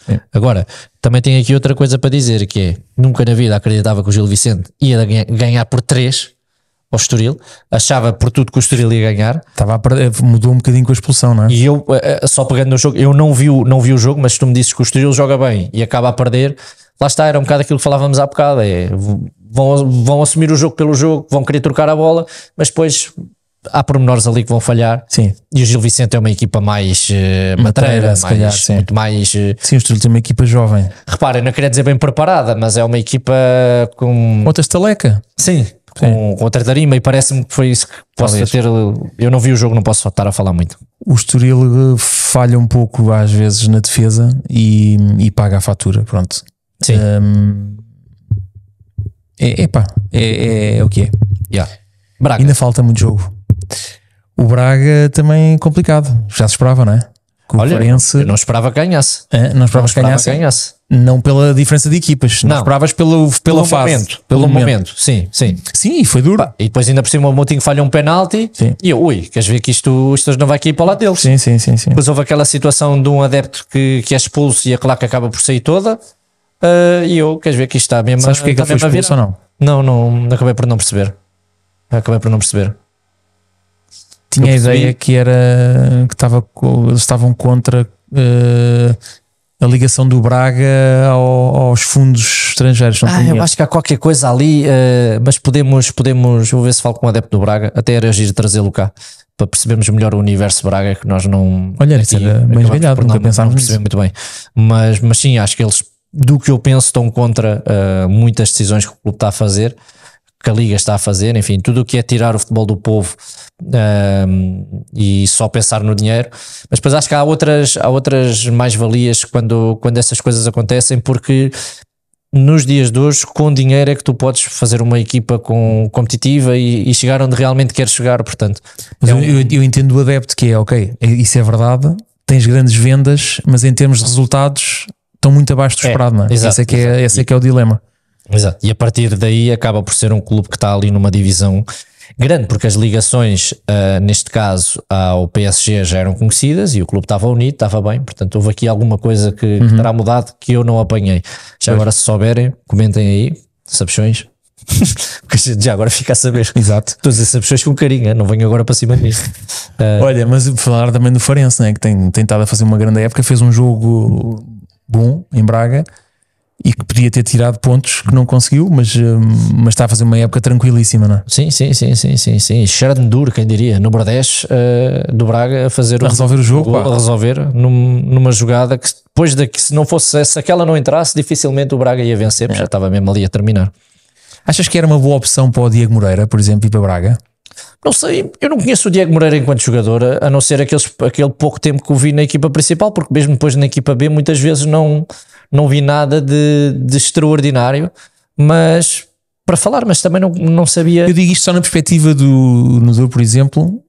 É. Agora, também tenho aqui outra coisa para dizer que é, nunca na vida acreditava que o Gil Vicente ia ganhar por 3 ao Estoril, achava por tudo que o Estoril ia ganhar. Estava perder, mudou um bocadinho com a expulsão, não é? E eu, eh, eh, só pegando no jogo, eu não vi, o, não vi o jogo, mas tu me dizes que o Estoril joga bem e acaba a perder, lá está, era um bocado aquilo que falávamos há bocado, é, vão, vão assumir o jogo pelo jogo, vão querer trocar a bola, mas depois há pormenores ali que vão falhar. Sim. E o Gil Vicente é uma equipa mais uh, matreira, matreira calhar, muito mais. Uh, sim, o Estoril tem uma equipa jovem. Reparem, não queria dizer bem preparada, mas é uma equipa com. Outra estaleca. Sim com, com, o Tartarima e parece-me que foi isso que posso Talvez. ter. Eu não vi o jogo, não posso estar a falar muito. O Estoril eh, falha um pouco às vezes na defesa e, e paga a fatura, pronto. Sim. Um, é, epá, é, é, é, o que é. Yeah. Braga. Ainda falta muito jogo. O Braga também é complicado, já se esperava, não é? Conference. Olha, não esperava que ganhasse. Ah, não esperava que ganhasse. ganhasse. Não pela diferença de equipas, não, não esperavas pelo, pela pelo fase. Momento, pelo, momento. momento. sim, sim. Sim, foi duro. Pá, e depois ainda por cima o Moutinho falha um penalti sim. e eu, ui, queres ver que isto, isto não vai aqui para o lado deles. Sim, sim, sim, sim. Depois houve aquela situação de um adepto que, que é expulso e a claque acaba por sair toda uh, e eu, queres ver que isto está mesmo Sabes porque é que ele foi expulso ou não? Não, não, acabei por não perceber. Acabei por não perceber tinha a ideia que era que tava, estavam contra uh, a ligação do Braga ao, aos fundos estrangeiros. Não ah, eu acho que há qualquer coisa ali, uh, mas podemos, podemos, vou ver se falo com um adepto do Braga, até era agir trazê-lo cá para percebermos melhor o universo Braga que nós não. Olha, aqui, isso era bem não, muito bem. Mas, mas sim, acho que eles, do que eu penso, estão contra uh, muitas decisões que o clube está a fazer que a Liga está a fazer, enfim, tudo o que é tirar o futebol do povo um, e só pensar no dinheiro. Mas depois acho que há outras, há outras mais-valias quando, quando essas coisas acontecem, porque nos dias de hoje, com dinheiro é que tu podes fazer uma equipa com, competitiva e, e chegar onde realmente queres chegar, portanto. Mas é um... eu, eu entendo o adepto que é, ok, é, isso é verdade, tens grandes vendas, mas em termos de resultados estão muito abaixo do é, esperado, é, não é? Exato, esse é que é, esse é que é o dilema. Exato. E a partir daí acaba por ser um clube que está ali numa divisão grande, porque as ligações, uh, neste caso, ao PSG já eram conhecidas e o clube estava unido, estava bem, portanto houve aqui alguma coisa que, uhum. que terá mudado que eu não apanhei. Já pois. agora, se souberem, comentem aí, sabchões. porque já agora fica a saber. Exato. Todas essas pessoas com carinho, não venho agora para cima disto. Uh, Olha, mas falar também do Farense, né, que tem tentado a fazer uma grande época, fez um jogo bom em Braga e que podia ter tirado pontos que não conseguiu, mas, eh, mas está a fazer uma época tranquilíssima, não é? Sim, sim, sim, sim, sim, sim. Sharon Dur, quem diria, número 10 uh, do Braga a fazer a o, resolver o jogo, a resolver num, numa jogada que depois de que se não fosse se aquela não entrasse, dificilmente o Braga ia vencer, é. já estava mesmo ali a terminar. Achas que era uma boa opção para o Diego Moreira, por exemplo, e para Braga? Não sei, eu não conheço o Diego Moreira enquanto jogador, a não ser aqueles, aquele pouco tempo que o vi na equipa principal, porque mesmo depois na equipa B muitas vezes não não vi nada de, de extraordinário, mas para falar, mas também não, não sabia. Eu digo isto só na perspectiva do Nudur, por exemplo,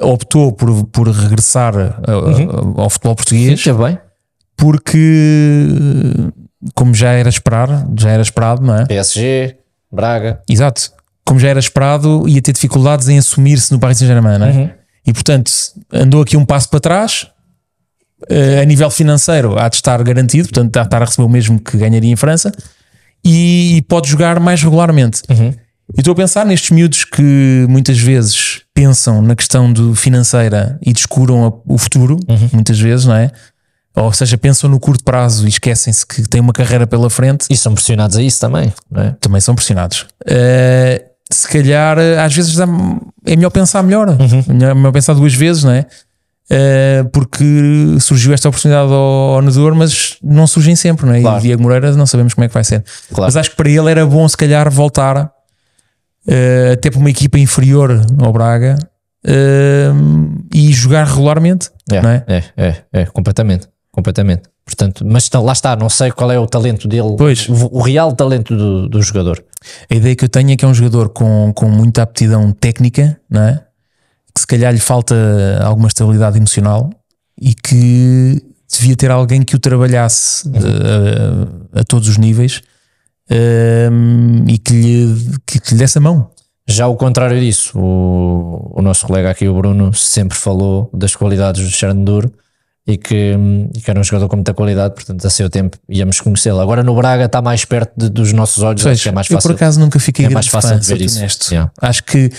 optou por, por regressar uhum. ao futebol português. Sim, bem. Porque, como já era esperar, já era esperado, não é? PSG, Braga. Exato. Como já era esperado, ia ter dificuldades em assumir-se no Paris Saint-Germain, não é? Uhum. E portanto, andou aqui um passo para trás, eh, a nível financeiro há de estar garantido, portanto há de estar a receber o mesmo que ganharia em França e, e pode jogar mais regularmente. Uhum. E estou a pensar nestes miúdos que muitas vezes pensam na questão do financeira e descuram a, o futuro, uhum. muitas vezes, não é? Ou seja, pensam no curto prazo e esquecem-se que têm uma carreira pela frente. E são pressionados a isso também, não é? Também são pressionados. Uh, se calhar, eh, às vezes é melhor pensar melhor. Uhum. É melhor é pensar duas vezes, não é? uh, porque surgiu esta oportunidade ao, ao mas não surgem sempre, não é? Claro. E o Diego Moreira não sabemos como é que vai ser. Claro. Mas acho que para ele era bom, se calhar, voltar uh, até para uma equipa inferior ao Braga. Uh, e jogar regularmente, é, não é? É, é, é, completamente, completamente. Portanto, mas tá, lá está, não sei qual é o talento dele, pois. O, o real talento do, do, jogador. A ideia que eu tenho é que é um jogador com, com muita aptidão técnica, não é? que se calhar lhe falta alguma estabilidade emocional e que devia ter alguém que o trabalhasse uhum. eh, a, a, todos os níveis um, eh, e que lhe, que, que lhe desse a mão. Já o contrário disso, o, o, nosso colega aqui, o Bruno, sempre falou das qualidades do Xerndur e que, e que era um jogador com muita qualidade, portanto, a seu tempo íamos conhecê-lo. Agora no Braga está mais perto de, dos nossos olhos, acho que é mais fácil. Eu por acaso nunca fiquei é mais fácil fã, de ver isso. Yeah. Acho que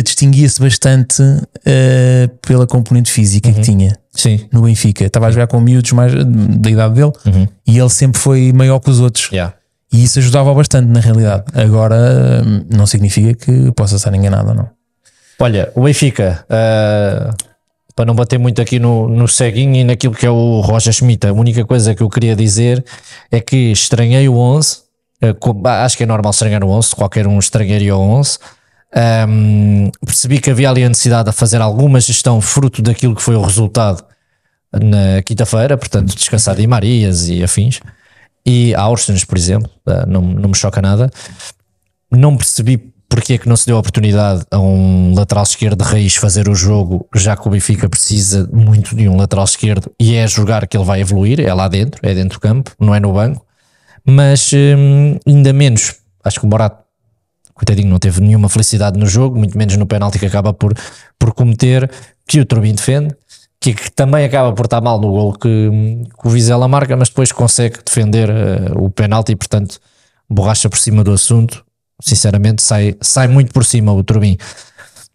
distinguia-se bastante uh, pela componente física uhum. que tinha Sim. no Benfica. Estava a jogar com miúdos mais da idade dele uhum. e ele sempre foi maior que os outros. Yeah. E isso ajudava bastante na realidade. Agora não significa que possa estar enganado ou não. Olha, o Benfica, uh, para não bater muito aqui no, no ceguinho e naquilo que é o Roger Schmidt, a única coisa que eu queria dizer é que estranhei o 11. Uh, eh, acho que é normal estranhar o 11, qualquer um estranharia o 11 um, percebi que havia ali a necessidade de fazer alguma gestão fruto daquilo que foi o resultado na quinta-feira, portanto, descansado de Marias e afins, e Austins, por exemplo, ah, não, não me choca nada. Não percebi porque é que não se deu a oportunidade a um lateral esquerdo de raiz fazer o jogo, já que o Benfica precisa muito de um lateral esquerdo e é jogar que ele vai evoluir, é lá dentro, é dentro do campo, não é no banco, mas hum, ainda menos, acho que o Morato coitadinho, não teve nenhuma felicidade no jogo, muito menos no penalti que acaba por, por cometer, que o Turbin defende, que, que, também acaba por estar mal no gol que, que o Vizela marca, mas depois consegue defender uh, o penalti e, portanto, borracha por cima do assunto. Sinceramente, sai, sai muito por cima o Turbin.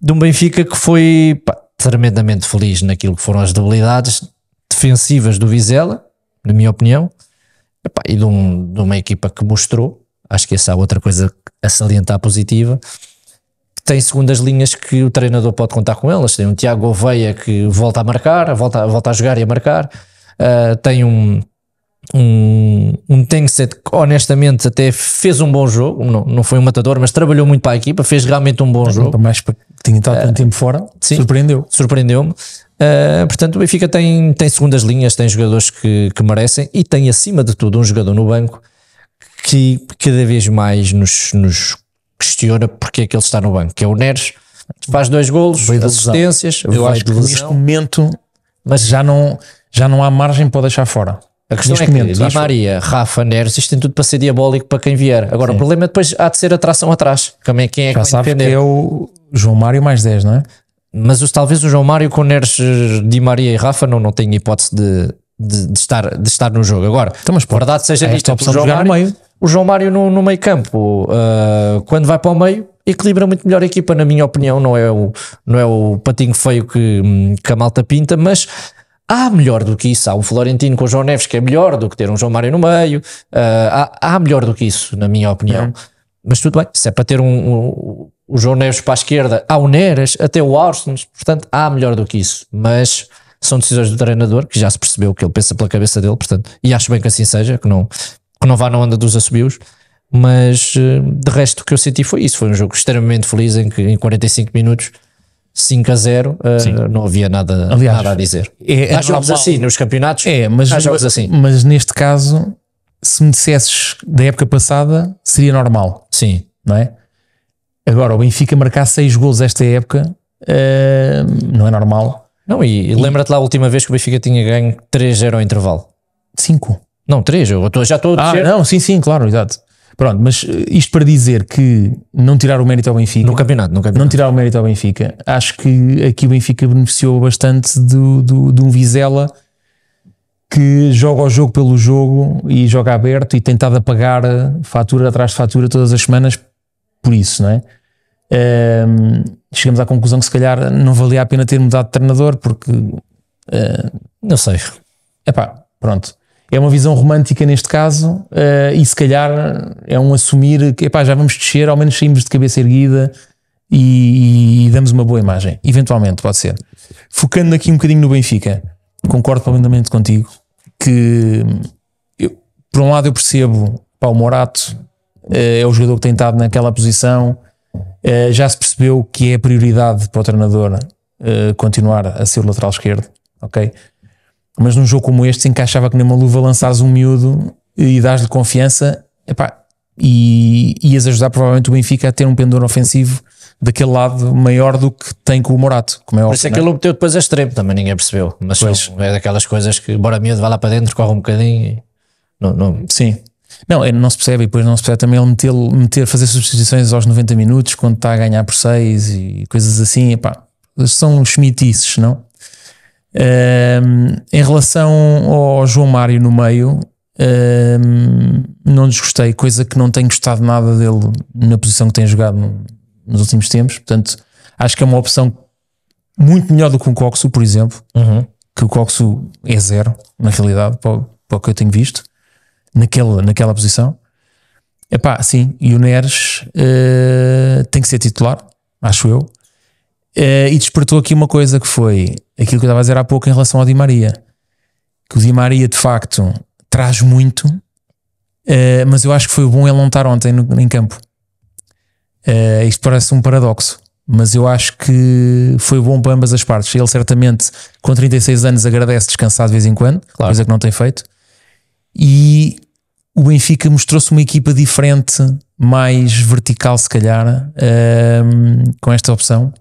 De um Benfica que foi pá, tremendamente feliz naquilo que foram as debilidades defensivas do Vizela, na minha opinião, e, de, um, de uma equipa que mostrou acho que essa é outra coisa a salientar positiva. Tem segundas linhas que o treinador pode contar com elas. Tem um Tiago Oveia que volta a marcar, volta, volta a jogar e a marcar. Uh, tem um, um, um Tencet que honestamente até fez um bom jogo, não, não foi um matador, mas trabalhou muito para a equipa, fez realmente um bom tem jogo. Mais, tinha estado tanto uh, tempo fora, sim, surpreendeu. Surpreendeu-me. Uh, portanto, o Benfica tem, tem segundas linhas, tem jogadores que, que merecem e tem acima de tudo um jogador no banco que cada vez mais nos, nos questiona porque é que ele está no banco, que é o Neres, faz dois golos, assistências, eu acho que neste momento mas já não, já não há margem para deixar fora. A questão neste é que momento, Di Maria, Rafa, Neres, isto tem tudo para ser diabólico para quem vier. Agora Sim. o problema é depois há de ser atração atrás. Como é, quem é já que sabe que é o João Mário mais 10, não é? Mas os, talvez o João Mário com Neres, Di Maria e Rafa não, não tenha hipótese de, de, de, estar, de estar no jogo. Agora, então, mas, pô, verdade seja dita, opção o João Mário, meio. O João Mário no, no meio campo, uh, quando vai para o meio, equilibra muito melhor a equipa, na minha opinião. Não é o, não é o patinho feio que, que a malta pinta, mas há melhor do que isso. Há um Florentino com o João Neves que é melhor do que ter um João Mário no meio. Uh, há, há melhor do que isso, na minha opinião. É. Mas tudo bem, se é para ter um, um, o João Neves para a esquerda, há o Neres, até o Austin, portanto, há melhor do que isso. Mas são decisões do treinador, que já se percebeu que ele pensa pela cabeça dele, portanto, e acho bem que assim seja, que não, que não vá na onda dos assobios, mas eh, de resto o que eu senti foi isso. Foi um jogo extremamente feliz em que em 45 minutos 5 a 0, uh, eh, não havia nada, Aliás, nada a dizer. É, é há jogos assim nos campeonatos, é, mas, há jogos assim. Mas neste caso, se me dissesses da época passada, seria normal. Sim. Não é? Agora, o Benfica marcar 6 gols esta época uh, não é normal. Não, e, e lembra-te lá a última vez que o Benfica tinha ganho 3-0 ao intervalo. 5. Não, três, eu tô, já estou a dizer. Ah, não, sim, sim, claro, exato. Pronto, mas eh, isto para dizer que não tirar o mérito ao Benfica. No campeonato, no campeonato. Não tirar o mérito ao Benfica. Acho que aqui o Benfica beneficiou bastante do, do, de um Vizela que joga o jogo pelo jogo e joga aberto e tentado a pagar eh, fatura atrás de fatura todas as semanas por isso, não é? Um, ehm, chegamos à conclusão que se calhar não valia a pena ter mudado de treinador porque. Uh, não sei. Epá, pronto é uma visão romântica neste caso, uh, e se calhar é um assumir que epá, já vamos descer, ao menos saímos de cabeça erguida e, e, e, damos uma boa imagem. Eventualmente, pode ser. Focando aqui um bocadinho no Benfica, concordo plenamente contigo que, eu, por um lado, eu percebo pá, o Morato uh, é o jogador que tem estado naquela posição, uh, já se percebeu que é a prioridade para o treinador continuar a ser o lateral esquerdo, ok? Mas num jogo como este, se encaixava que nem uma luva lançares um miúdo e dás-lhe confiança, epá, e ias ajudar provavelmente o Benfica a ter um pendor ofensivo daquele lado maior do que tem com o Morato. Como é óbvio, Por isso é que é? ele obteu depois a extremo, também ninguém percebeu. Mas é, é daquelas coisas que, bora miúdo, vai lá para dentro, corre um bocadinho. Não, não. Sim. Não, é, não se percebe, e depois não se percebe também ele meter, meter, fazer substituições aos 90 minutos quando está a ganhar por 6 e coisas assim, epá, são schmitices, não? Um, em relação ao João Mário no meio, um, não desgostei, coisa que não tenho gostado nada dele na posição que tem jogado nos últimos tempos. Portanto, acho que é uma opção muito melhor do que o um Coxo, por exemplo, uhum. que o Coxo é zero, na realidade, para, para o que eu tenho visto, naquela, naquela posição. Epá, sim, e o Neres uh, tem que ser titular, acho eu. Uh, e despertou aqui uma coisa que foi aquilo que eu estava a dizer há pouco em relação ao Di Maria. Que o Di Maria, de facto, traz muito, uh, mas eu acho que foi bom ele não estar ontem no, em campo. Uh, isto parece um paradoxo, mas eu acho que foi bom para ambas as partes. Ele, certamente, com 36 anos, agradece descansar de vez em quando, claro. coisa que não tem feito. E o Benfica mostrou-se uma equipa diferente, mais vertical, se calhar, uh, com esta opção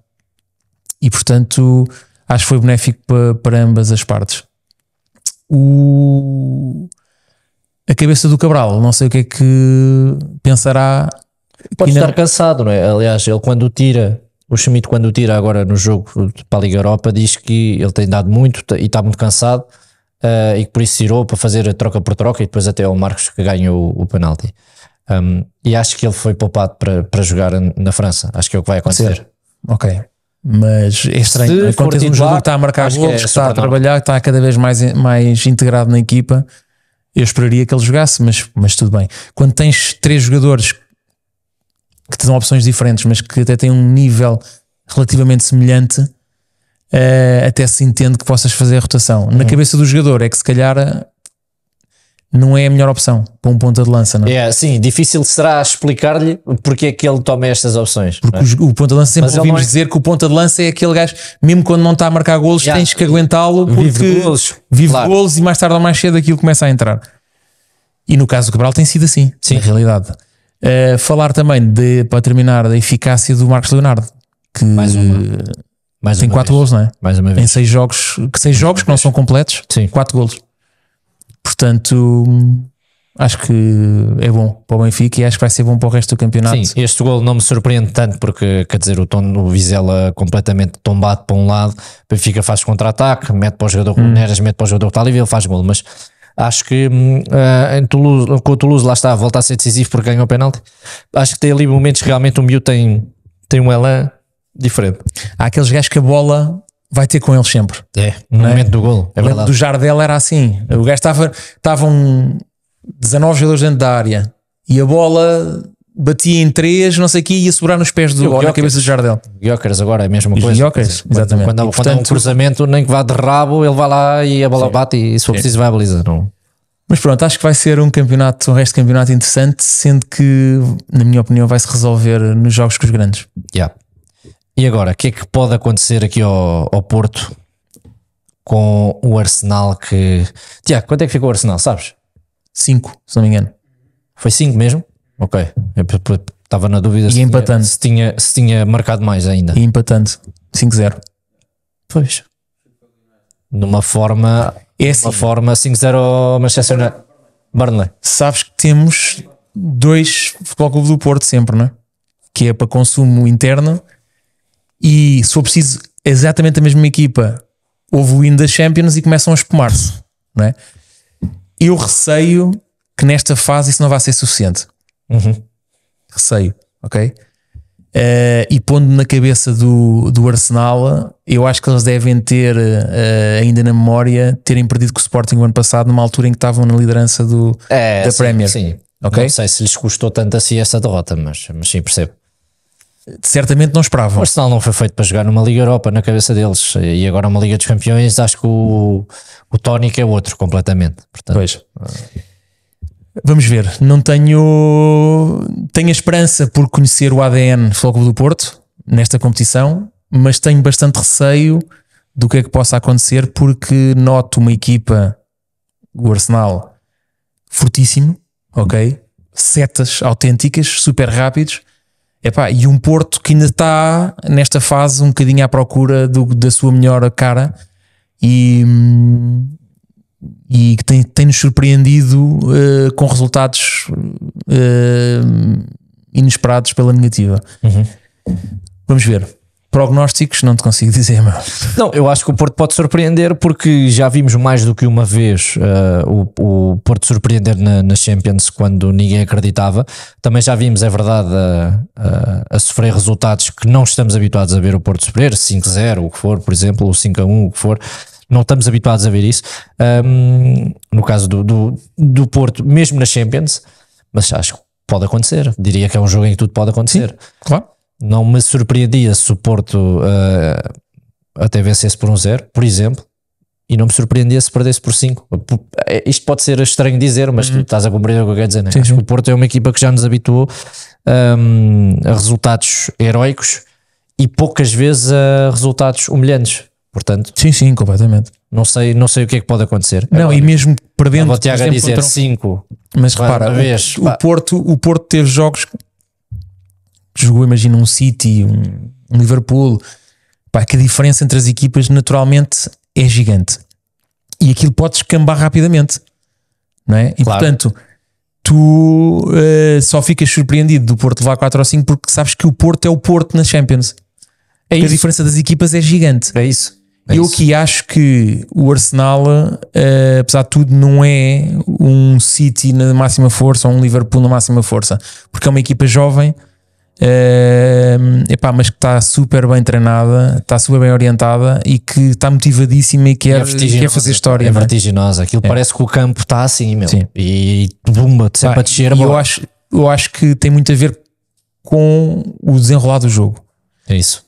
e portanto acho que foi benéfico para, para ambas as partes. O, a cabeça do Cabral, não sei o que é que pensará. Pode que estar não... cansado, não é? Aliás, ele quando tira o Schmidt quando tira agora no jogo para a Liga Europa diz que ele tem dado muito e está muito cansado uh, e que por isso tirou para fazer a troca por troca e depois até é o Marcos que ganhou o, o penalti. Um, e acho que ele foi poupado para, para jogar na França. Acho que é o que vai acontecer. Ok. Mas é estranho. Se Quando tens um jogador que está a marcar gols, que, é que está a trabalhar, que está cada vez mais, mais integrado na equipa, eu esperaria que ele jogasse, mas, mas tudo bem. Quando tens três jogadores que te dão opções diferentes, mas que até têm um nível relativamente semelhante, uh, até se entende que possas fazer a rotação. Na uhum. cabeça do jogador é que se calhar não é a melhor opção para um ponta de lança, não é? Yeah, é, sim, difícil será explicar-lhe porque é que ele toma estas opções. Porque é? o ponta de lança sempre Mas ouvimos é... dizer que o ponta de lança é aquele gajo, mesmo quando não está a marcar golos, yeah. tens que aguentá-lo porque vive golos, vive claro. golos e mais tarde ou mais cedo aquilo começa a entrar. E no caso do Cabral tem sido assim, sim. na realidade. Uh, falar também, de, para terminar, da eficácia do Marcos Leonardo, que mais uma. Mais tem quatro golos, não é? Mais uma vez. Em seis jogos, que seis jogos que não são completos, quatro golos. Portanto, acho que é bom para o Benfica e acho que vai ser bom para o resto do campeonato. Sim, este gol não me surpreende tanto porque, quer dizer, o, tom, o Vizela completamente tombado para um lado, o Benfica faz contra-ataque, mete para o jogador hum. Neres, mete para o jogador ali e ele faz gol, mas acho que uh, Toulouse, com o Toulouse lá está, volta a ser decisivo porque ganhou o penalti. Acho que tem ali momentos que realmente o Miú tem, tem um elan diferente. Há aqueles gajos que a bola vai ter com eles sempre. É, no é? momento do gol. É Do Jardel era assim. O gajo estava, estavam 19 jogadores dentro da área e a bola batia em três, não sei o que, ia sobrar nos pés do gol na cabeça do Jardel. Jokers agora é a mesma coisa. Jokers, exatamente. Quando, quando, e, portanto, quando há um cruzamento, nem que vá de rabo, ele vai lá e a bola sim. bate e se for preciso vai à baliza. Não. Mas pronto, acho que vai ser um campeonato, um resto de campeonato interessante, sendo que, na minha opinião, vai se resolver nos jogos com os grandes. Yeah. E agora, o que é que pode acontecer aqui ao, ao Porto com o Arsenal que. Tiago, quanto é que ficou o Arsenal, sabes? 5, se não me engano. Foi 5 mesmo? Ok. estava na dúvida e se, Tinha, se, tinha, se tinha marcado mais ainda. E empatante 5-0. Pois. Numa forma. É assim. Uma forma 5-0 ao Manchester United. Burnley. Sabes que temos dois Futebol clubes do Porto sempre, não é? Que é para consumo interno e se for preciso, exatamente a mesma equipa houve o win Champions e começam a espumar-se. É? Eu receio que nesta fase isso não vá ser suficiente. Uhum. Receio, ok? Uh, e pondo na cabeça do, do Arsenal, eu acho que eles devem ter uh, ainda na memória terem perdido com o Sporting o ano passado, numa altura em que estavam na liderança do, é, da sim, Premier. Sim, okay? não sei se lhes custou tanto assim essa derrota, mas, mas sim, percebo certamente não esperavam. O Arsenal não foi feito para jogar numa Liga Europa na cabeça deles e agora uma Liga dos Campeões acho que o, o tónico é outro completamente. Portanto, pois. Vamos ver, não tenho tenho a esperança por conhecer o ADN Floco do Porto nesta competição, mas tenho bastante receio do que é que possa acontecer porque noto uma equipa o Arsenal fortíssimo, ok? Setas autênticas, super rápidos, Epá, e um Porto que ainda está nesta fase um bocadinho à procura do, da sua melhor cara e, e que tem, tem nos surpreendido uh, com resultados uh, inesperados pela negativa. Uhum. Vamos ver prognósticos não te consigo dizer, meu. Não, eu acho que o Porto pode surpreender porque já vimos mais do que uma vez uh, o, o, Porto surpreender na, na, Champions quando ninguém acreditava. Também já vimos, é verdade, a, a, a sofrer resultados que não estamos habituados a ver o Porto sofrer, 5-0, o que for, por exemplo, ou 5-1, o que for não estamos habituados a ver isso. Um, no caso do, do, do, Porto, mesmo na Champions, mas acho que pode acontecer. Diria que é um jogo em que tudo pode acontecer. Sim, claro. Não me surpreendia se o Porto uh, até vencesse por um zero, por exemplo, e não me surpreendia se perdesse por cinco eh, Isto pode ser estranho dizer, mas uhum. estás a compreender o que eu quero dizer, né? sim, Acho que o Porto é uma equipa que já nos habituou um, ehm, a resultados heróicos e poucas vezes a resultados humilhantes. Portanto, sim, sim, completamente. Não sei, não sei o que é que pode acontecer. Não, Agora, e mesmo perdendo, vou Tiago dizer 5. Mas repara, vez, o, o, Porto, o Porto teve jogos jogou, imagina, um City, um, um Liverpool, pá, que a diferença entre as equipas naturalmente é gigante. E aquilo pode escambar rapidamente, não é? E claro. portanto, tu uh, só ficas surpreendido do Porto levar 4 ou 5 porque sabes que o Porto é o Porto na Champions. É a diferença das equipas é gigante. É isso. É eu aqui que acho que o Arsenal, uh, apesar de tudo, não é um City na máxima força ou um Liverpool na máxima força, porque é uma equipa jovem é epá, mas que está super bem treinada, está super bem orientada e que está motivadíssima e é quer, é quer fazer história. É, é vertiginosa, aquilo é. parece que o campo está assim, meu. Sim. E bumba, sempre é a descer. eu acho, eu acho que tem muito a ver com o desenrolar do jogo. É isso.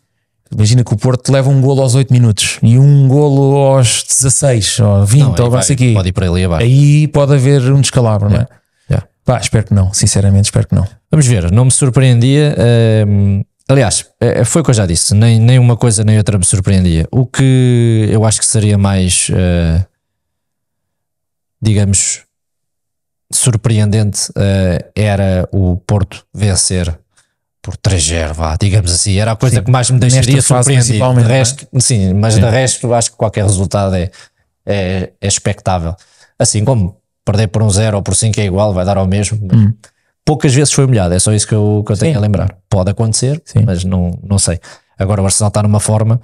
Imagina que o Porto leva um golo aos 8 minutos e um golo aos 16 ou 20 não, ou não sei o quê. Pode ir para ali abaixo. Aí pode haver um descalabro, não é? Pá, espero que não, sinceramente espero que não. Vamos ver, não me surpreendia. Ehm, aliás, eh, eh, foi o que eu já disse, nem, nem uma coisa nem outra me surpreendia. O que eu acho que seria mais, uh, digamos, surpreendente uh, era o Porto vencer por 3-0, vá, digamos assim. Era a coisa sim, que mais me deixaria surpreendido. De é? resto, é? Sim, mas sim. de resto acho que qualquer resultado é, é, é expectável. Assim como perder por um zero ou por cinco é igual, vai dar ao mesmo. Hum. Poucas vezes foi humilhado, é só isso que eu, que eu tenho Sim. a lembrar. Pode acontecer, Sim. mas não, não sei. Agora o Arsenal está numa forma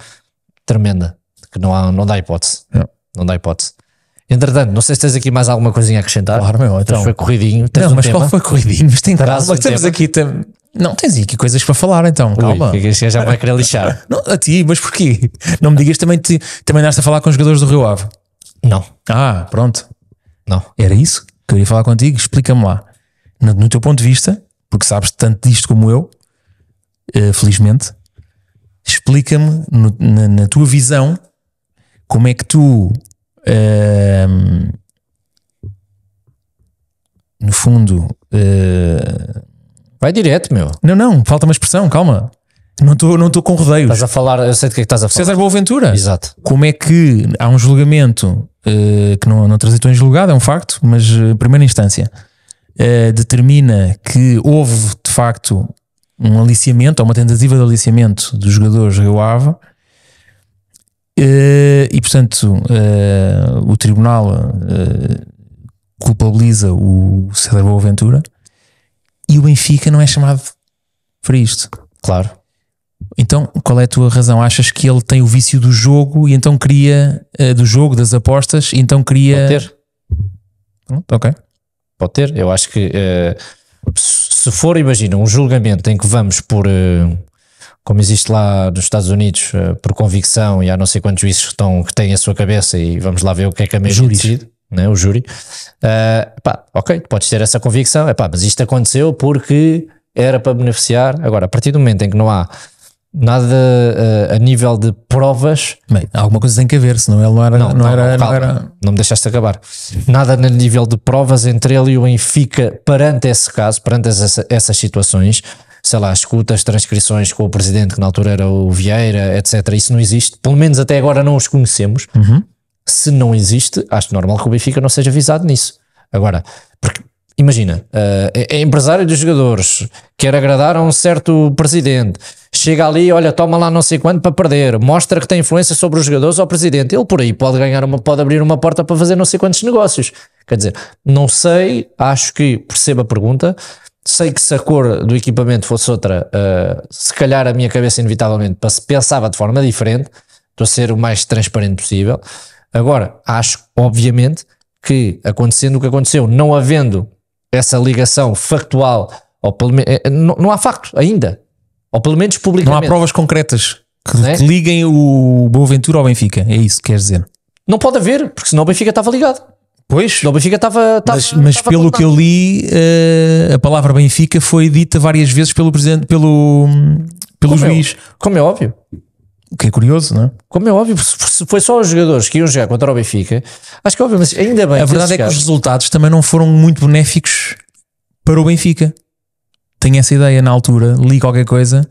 tremenda, que não, há, não dá hipótese. Não. É. não dá hipótese. Entretanto, não sei se tens aqui mais alguma coisinha a acrescentar. Claro, meu, então. Foi corridinho. Tens não, um mas tema? qual foi corridinho? Mas tem Traz um temos tema. aqui. Tem... Não, tens aqui coisas para falar, então. Ui, Calma. Que já vai querer lixar. não, a ti, mas porquê? Não me digas também, te, também andaste a falar com os jogadores do Rio Ave. Não. Ah, pronto. Não, era isso que eu ia falar contigo. Explica-me lá, no, no, teu ponto de vista, porque sabes tanto disto como eu, uh, felizmente. Explica-me na, na, tua visão como é que tu, uh, no fundo, uh, vai direto, meu. Não, não, falta uma expressão, calma. Não estou não com rodeios. Estás a falar, eu sei do que é que estás a falar. César Boaventura. Exato. Como é que há um julgamento uh, que não, não transitou em julgado, é um facto, mas uh, primeira instância uh, determina que houve de facto um aliciamento, ou uma tentativa de aliciamento dos jogadores Rio Ave. Uh, e portanto, o tribunal culpabiliza o César Boaventura e o Benfica não é chamado para isto. Claro. Então, qual é a tua razão? Achas que ele tem o vício do jogo e então queria eh, do jogo, das apostas, e então queria. Pode ter. ok. Pode ter. Eu acho que uh, se for, imagina, um julgamento em que vamos por. Uh, como existe lá nos Estados Unidos, por convicção, e há não sei quantos juízes que, estão, que têm a sua cabeça, e vamos lá ver o que é que a mesma decide, né, o júri. Pá, ok, podes ter essa convicção, epá, mas isto aconteceu porque era para beneficiar. Agora, a partir do momento em que não há nada uh, a nível de provas. Bem, alguma coisa tem que haver, senão ele não era. Não, não, não, era, não, era... não me deixaste acabar. Nada a nível de provas entre ele e o Benfica perante esse caso, perante essa, essas situações. Sei lá, escutas, transcrições com o presidente, que na altura era o Vieira, etc. Isso não existe. Pelo menos até agora não os conhecemos. Uhum. Se não existe, acho normal que o Benfica não seja avisado nisso. Agora, porque imagina, uh, é, é empresário dos jogadores, quer agradar a um certo presidente chega ali, olha, toma lá não sei quanto para perder, mostra que tem influência sobre os jogadores ou oh, o presidente. Ele por aí pode ganhar uma, pode abrir uma porta para fazer não sei quantos negócios. Quer dizer, não sei, acho que percebo a pergunta. Sei que se a cor do equipamento fosse outra, uh, se calhar a minha cabeça inevitavelmente pensava de forma diferente. Estou a ser o mais transparente possível. Agora, acho, obviamente, que acontecendo o que aconteceu, não havendo essa ligação factual, ou pelo menos, eh, não, não há facto ainda, ou pelo menos publicamente. Não há provas concretas que, é? que liguem o Boaventura ao Benfica. É isso que queres dizer? Não pode haver, porque senão o Benfica estava ligado. Pois. Senão o Benfica estava. estava mas, mas estava pelo contado. que eu li, uh, a palavra Benfica foi dita várias vezes pelo presidente, pelo, pelo como é juiz. É, como é óbvio. O que é curioso, não é? Como é óbvio, se foi só os jogadores que iam jogar contra o Benfica, acho que é óbvio, mas ainda bem. A verdade é que casos... os resultados também não foram muito benéficos para o Benfica tenho essa ideia na altura, li qualquer coisa,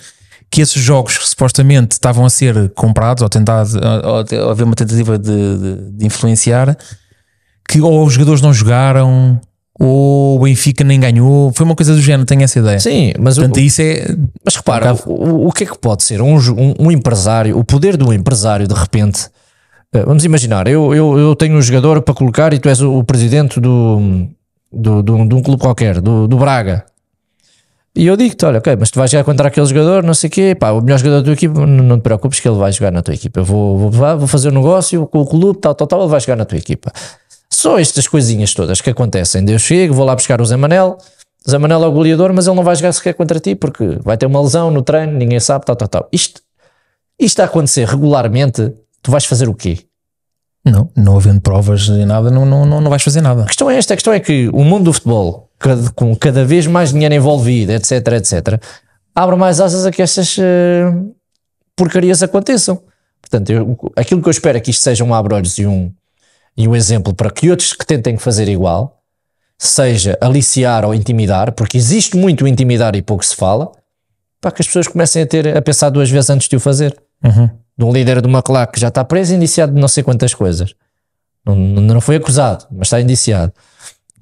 que esses jogos que supostamente estavam a ser comprados ou tentados, ou, ou haver uma tentativa de, de, de, influenciar, que ou os jogadores não jogaram, ou o Benfica nem ganhou, foi uma coisa do género, tenho essa ideia. Sim, mas Portanto, o, isso é. Mas repara, um o, o, que é que pode ser? Um, um, um empresário, o poder do empresário de repente. Eh, vamos imaginar, eu, eu, eu tenho um jogador para colocar e tu és o, o presidente do, do, do, de um clube qualquer, do, do Braga, e eu digo-te, olha, ok, mas tu vais jogar contra aquele jogador, não sei o quê, pá, o melhor jogador da tua equipa, não te preocupes que ele vai jogar na tua equipa. Eu vou, vou, vou fazer um negócio com o clube, tal, tal, tal, ele vai jogar na tua equipa. Só estas coisinhas todas que acontecem. deus chega vou lá buscar o Zé Manel, Zé Manel é o goleador, mas ele não vai jogar sequer contra ti porque vai ter uma lesão no treino, ninguém sabe, tal, tal, tal. Isto, isto a acontecer regularmente, tu vais fazer o quê? Não, não havendo provas de nada, não, não, não vais fazer nada. A questão é esta, a questão é que o mundo do futebol, com cada vez mais dinheiro envolvido, etc, etc, abra mais asas a que estas uh, porcarias aconteçam. Portanto, eu, aquilo que eu espero é que isto seja um abrolhos e um, e um exemplo para que outros que tentem fazer igual, seja aliciar ou intimidar, porque existe muito intimidar e pouco se fala, para que as pessoas comecem a, ter, a pensar duas vezes antes de o fazer. Uhum. De um líder de uma claque que já está preso e indiciado de não sei quantas coisas. Não, não foi acusado, mas está indiciado.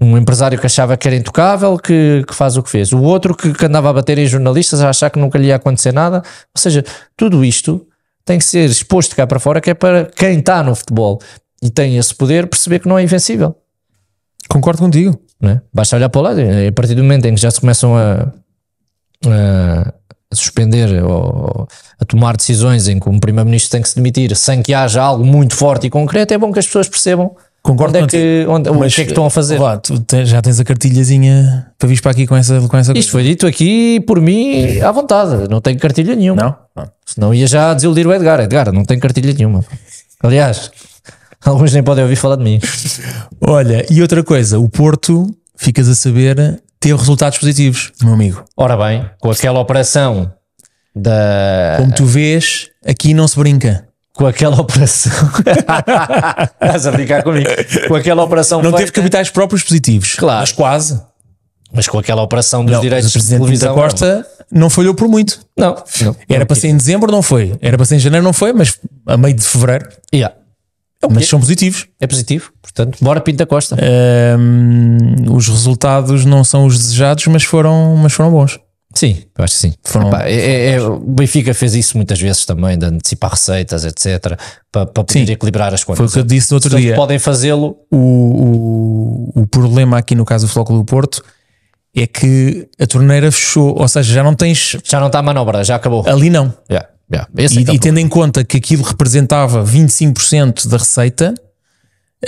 Um empresário que achava que era intocável, que, que faz o que fez. O outro que, que andava a bater em jornalistas, a achar que nunca lhe ia acontecer nada. Ou seja, tudo isto tem que ser exposto cá para fora, que é para quem está no futebol e tem esse poder perceber que não é invencível. Concordo contigo. Não é? Basta olhar para o lado, a partir do momento em que já se começam a, a, a suspender ou a tomar decisões em que um primeiro-ministro tem que se demitir sem que haja algo muito forte e concreto, é bom que as pessoas percebam Concordo onde é que, onde, mas, o que é que estão a fazer? já tens a cartilhazinha para vir para aqui com essa, com essa Isto foi dito aqui por mim à vontade, não tenho cartilha nenhuma. Não? não. Senão ia já desiludir o Edgar. Edgar, não tenho cartilha nenhuma. Aliás, alguns nem podem ouvir falar de mim. Olha, e outra coisa, o Porto, ficas a saber, teve resultados positivos, meu amigo. Ora bem, com aquela operação da. Como tu vês, aqui não se brinca com aquela operação. Estás a brincar comigo? Com aquela operação. Não feita. teve capitais próprios positivos. Claro. Mas quase. Mas com aquela operação dos não, direitos do presidente da Pinta Costa não. não falhou por muito. Não. não Era para ser em dezembro, não foi. Era para ser em janeiro, não foi, mas a meio de fevereiro. Yeah. É mas são positivos. É positivo, portanto, bora Pinta Costa. Um, os resultados não são os desejados, mas foram, mas foram bons. Sim, eu acho que sim. Foram, Epá, é, é, é, o Benfica fez isso muitas vezes também, de antecipar receitas, etc., para, para poder sim, equilibrar as contas. Foi o que eu disse no outro dia. podem fazê-lo. O, o, o problema aqui no caso do Flóculo do Porto é que a torneira fechou, ou seja, já não tens. Já não está a manobra, já acabou. Ali não. Yeah, yeah. e, é, é e tendo em conta que aquilo representava 25% da receita,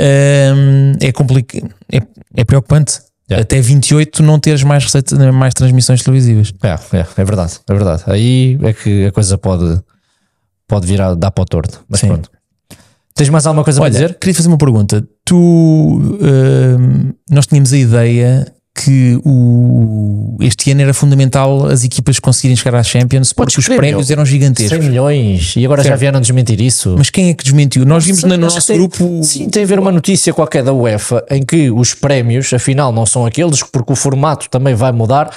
hum, é, complica é, é preocupante. Yeah. É. Até 28 não teres mais, receita, mais transmissões televisivas. É, é, é verdade, é verdade. Aí é que a coisa pode, pode virar, dá para o torto. Mas Sim. pronto. Tens mais alguma coisa Olha, para dizer? Queria fazer uma pergunta. Tu, uh, nós tínhamos a ideia que o, este ano era fundamental as equipas conseguirem chegar à Champions Podes porque os prémios eram gigantescos. 100 milhões, e agora certo. já vieram desmentir isso. Mas quem é que desmentiu? Nós vimos no nosso tem, grupo. Sim, tem a ver uma notícia qualquer da UEFA em que os prémios, afinal, não são aqueles, porque o formato também vai mudar.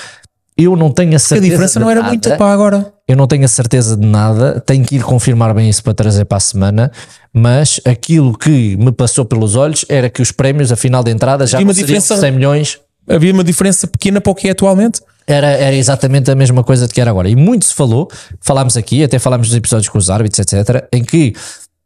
Eu não tenho a certeza. a diferença não era nada. muita para agora. Eu não tenho a certeza de nada, tenho que ir confirmar bem isso para trazer para a semana, mas aquilo que me passou pelos olhos era que os prémios, a final de entrada, já seriam diferença... 100 milhões havia uma diferença pequena para o que é atualmente. Era, era exatamente a mesma coisa de que era agora. E muito se falou, falámos aqui, até falámos dos episódios com os árbitros, etc., em que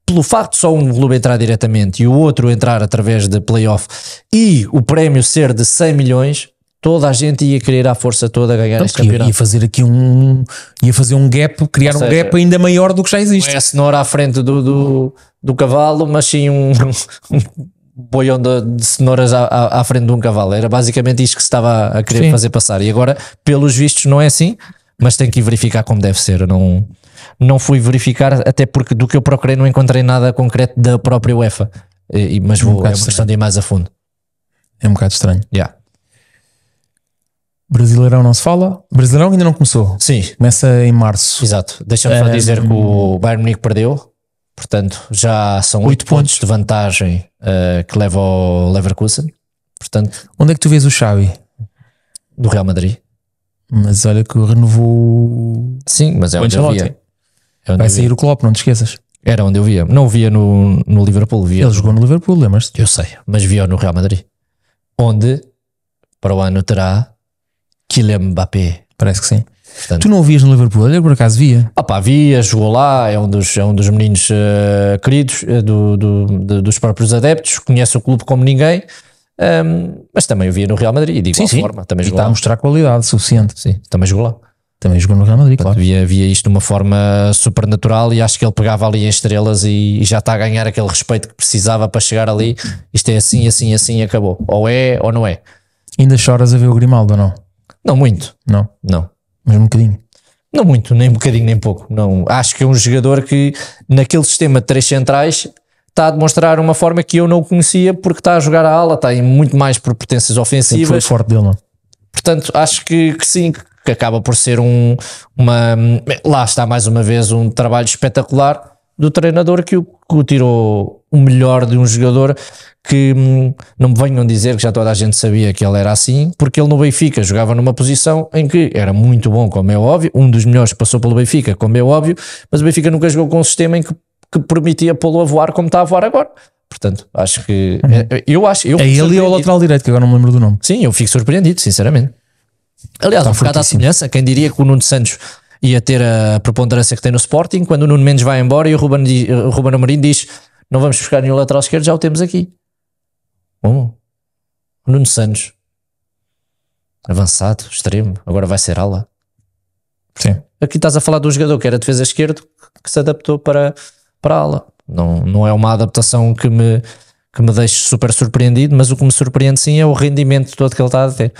pelo facto de só um clube entrar diretamente e o outro entrar através de playoff e o prémio ser de 100 milhões, toda a gente ia querer à força toda ganhar então, este campeonato. Ia fazer aqui um. ia fazer um gap, criar seja, um gap ainda maior do que já existe. Não é a cenoura à frente do, do, do cavalo, mas sim um, um boião de, de cenouras à, à, frente de um cavalo. Era basicamente isto que se estava a querer Sim. fazer passar. E agora, pelos vistos, não é assim, mas tem que ir verificar como deve ser. não, não fui verificar, até porque do que eu procurei não encontrei nada concreto da própria UEFA. E, mas é vou, é, um é uma questão de ir mais a fundo. É um bocado estranho. Yeah. Brasileirão não se fala. Brasileirão ainda não começou. Sim. Começa em março. Exato. Deixa-me é, só dizer que o Bayern Munique perdeu Portanto, já são 8 pontos. pontos. de vantagem uh, que leva ao Leverkusen. Portanto, Onde é que tu vês o Xavi? Do Real Madrid. Mas olha que renovou. Sim, mas é onde eu via. É onde Vai eu sair via. o Klopp, não te esqueças. Era onde eu via. Não via no, no Liverpool. Via Ele no... jogou no Liverpool, lembras-te? Eu sei, mas via no Real Madrid. Onde, para o ano, terá Kylian Mbappé. Parece que sim. Portanto, tu não o vias no Liverpool? Ele por acaso via. Ah pá, via, jogou lá, é um dos, é um dos meninos uh, queridos uh, do, do, de, dos próprios adeptos, conhece o clube como ninguém. Um, ehm, mas também o via no Real Madrid, de igual sim, forma. Também e está lá. a mostrar qualidade suficiente. Sim, também jogou lá. Também jogou no Real Madrid, Portanto, claro. Via, via isto de uma forma supernatural e acho que ele pegava ali em estrelas e, e, já está a ganhar aquele respeito que precisava para chegar ali. Isto é assim, assim, assim e acabou. Ou é ou não é. Ainda choras a ver o Grimaldo ou não? Não muito. Não? Não mas um bocadinho. Não muito, nem um bocadinho, nem pouco. Não, acho que é um jogador que, naquele sistema de três centrais, está a demonstrar uma forma que eu não conhecia, porque está a jogar a ala, está em muito mais por potências ofensivas. Sempre foi forte dele, não? Portanto, acho que, que sim, que acaba por ser um, uma. Hum, lá está mais uma vez um trabalho espetacular do treinador que o, que o tirou o melhor de um jogador que hum, não me venham dizer que já toda a gente sabia que ele era assim, porque ele no Benfica jogava numa posição em que era muito bom, como é óbvio, um dos melhores passou pelo Benfica, como é óbvio, mas o Benfica nunca jogou com um sistema em que, que permitia pô-lo a voar como está a voar agora. Portanto, acho que. Uhum. É, é eu acho. Eu é ele ou o lateral direito, que agora não me lembro do nome. Sim, eu fico surpreendido, sinceramente. Aliás, Está um fortíssimo. bocado à semelhança, quem diria que o Nuno Santos e a ter a preponderância que tem no Sporting, quando o Nuno Mendes vai embora e o Ruben, o Ruben Amorim diz não vamos buscar nenhum lateral esquerdo, já o temos aqui. Como? O Nuno Santos. Avançado, extremo, agora vai ser ala. Sim. Aqui estás a falar de um jogador que era defesa esquerdo que se adaptou para, para a ala. Não, não é uma adaptação que me, que me deixe super surpreendido, mas o que me surpreende sim é o rendimento todo que ele está a ter.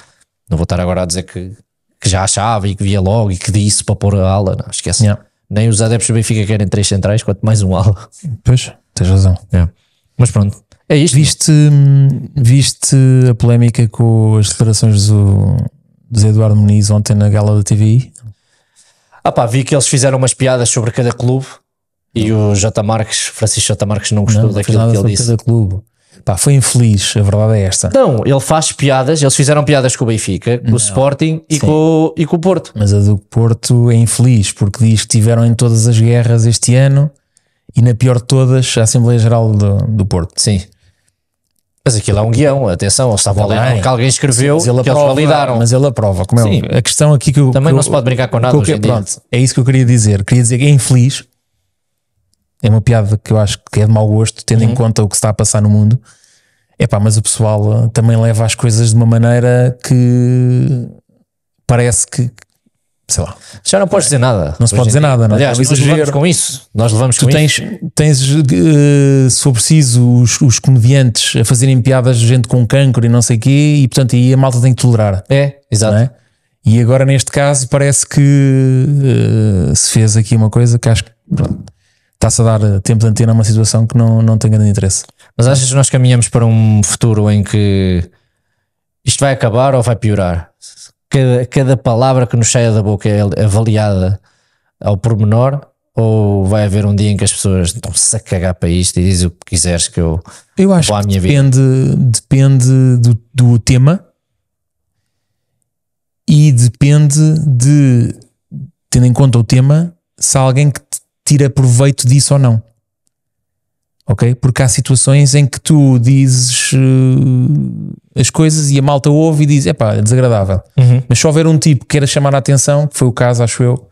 Não vou estar agora a dizer que que já achava e que via logo e que disse para pôr a ala. Não, esquece. Yeah. Nem os adeptos do Benfica querem três centrais, quanto mais um ala. Pois, tens razão. Yeah. Mas pronto, é isto. Viste, hum, viste a polémica com as declarações do, do Eduardo Muniz ontem na gala da TVI? Ah pá, vi que eles fizeram umas piadas sobre cada clube e o J. Marques, Francisco J. Marques não gostou não, daquilo que ele disse. Cada clube. Pá, foi infeliz, a verdade é esta. Não, ele faz piadas, eles fizeram piadas com o Benfica, com Não, o Sporting e com, e com o Porto. Mas a do Porto é infeliz, porque diz que tiveram em todas as guerras este ano e na pior de todas a Assembleia Geral do, do Porto. Sim. Mas aquilo é um guião, atenção, eles estavam a que alguém escreveu sim, ele que aprova, eles validaram. Mas ele aprova, como é? Sim. A questão aqui que eu. Também que não se pode brincar com nada. Que eu, pronto, é isso que eu queria dizer. Queria dizer que é infeliz, é uma piada que eu acho que é de mau gosto, tendo uhum. em conta o que está a passar no mundo. É pá, mas o pessoal eh, também leva as coisas de uma maneira que parece que. Sei lá. Já não podes dizer nada. Não se pode dizer nada, não é? Aliás, é? nós levamos com isso. Nós levamos tu com tens, isso. Tens, uh, se for preciso, os, os, comediantes a fazerem piadas de gente com cancro e não sei o quê, e portanto aí a malta tem que tolerar. É, exato. É? E agora, neste caso, parece que uh, se fez aqui uma coisa que acho que. Pronto está-se a dar eh, tempo de antena a uma situação que não, não tem grande interesse. Mas achas que nós caminhamos para um futuro em que isto vai acabar ou vai piorar? Cada, cada palavra que nos sai da boca é avaliada ao pormenor ou vai haver um dia em que as pessoas estão-se a cagar para isto e dizem o que quiseres que eu, eu acho que depende, vida. depende do, do tema e depende de, tendo em conta o tema, se há alguém que tira proveito disso ou não. Ok? Porque há situações em que tu dizes uh, as coisas e a malta ouve e diz: epá, pá é desagradável. Uhum. Mas se houver um tipo que queira chamar a atenção, que foi o caso, acho eu,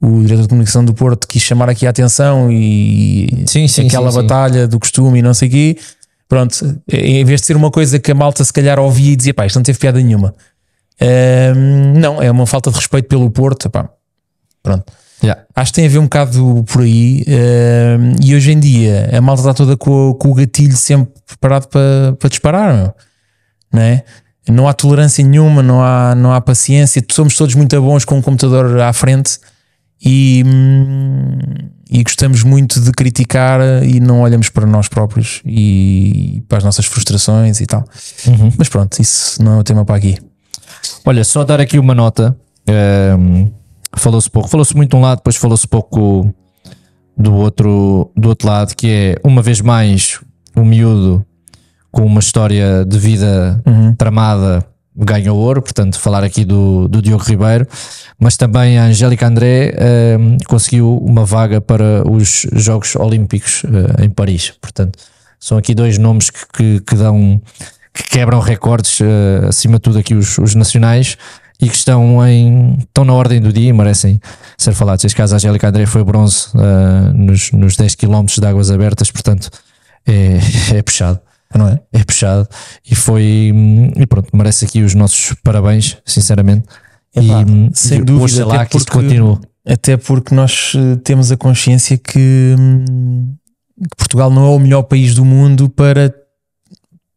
o diretor de comunicação do Porto quis chamar aqui a atenção e sim, sim, aquela sim, batalha do costume e não sei o quê. Pronto, eh, em vez de ser uma coisa que a malta se calhar ouvia e dizia: pá, isto não teve piada nenhuma. Um, ehm, não, é uma falta de respeito pelo Porto, pá. Pronto. Yeah. Acho que tem a ver um bocado por aí. Uh, e hoje em dia a malta está toda com, com o gatilho sempre preparado para, para disparar, meu. não é? Não há tolerância nenhuma, não há, não há paciência. Somos todos muito bons com o um computador à frente e, hum, e gostamos muito de criticar e não olhamos para nós próprios e, para as nossas frustrações e tal. Uhum. Mas pronto, isso não é o tema para aqui. Olha, só dar aqui uma nota. Um eh, falou-se pouco. Falou-se muito de um lado, depois falou-se pouco do outro, do outro lado, que é uma vez mais o um miúdo com uma história de vida uhum. tramada ganha ouro, portanto, falar aqui do, do Diogo Ribeiro, mas também a Angélica André eh, conseguiu uma vaga para os Jogos Olímpicos eh, em Paris, portanto, são aqui dois nomes que, que, que dão que quebram recordes, eh, acima de tudo aqui os, os nacionais, e que estão, em, estão na ordem do dia e merecem ser falados. Este caso, a Angélica André foi bronze uh, nos, nos 10 km de águas abertas, portanto é, é puxado. Não é? É puxado e foi. Hum, e pronto, merece aqui os nossos parabéns, sinceramente. É e, hum, sem e dúvida, oxalá até que porque, continua. Até porque nós eh, temos a consciência que, hum, que Portugal não é o melhor país do mundo para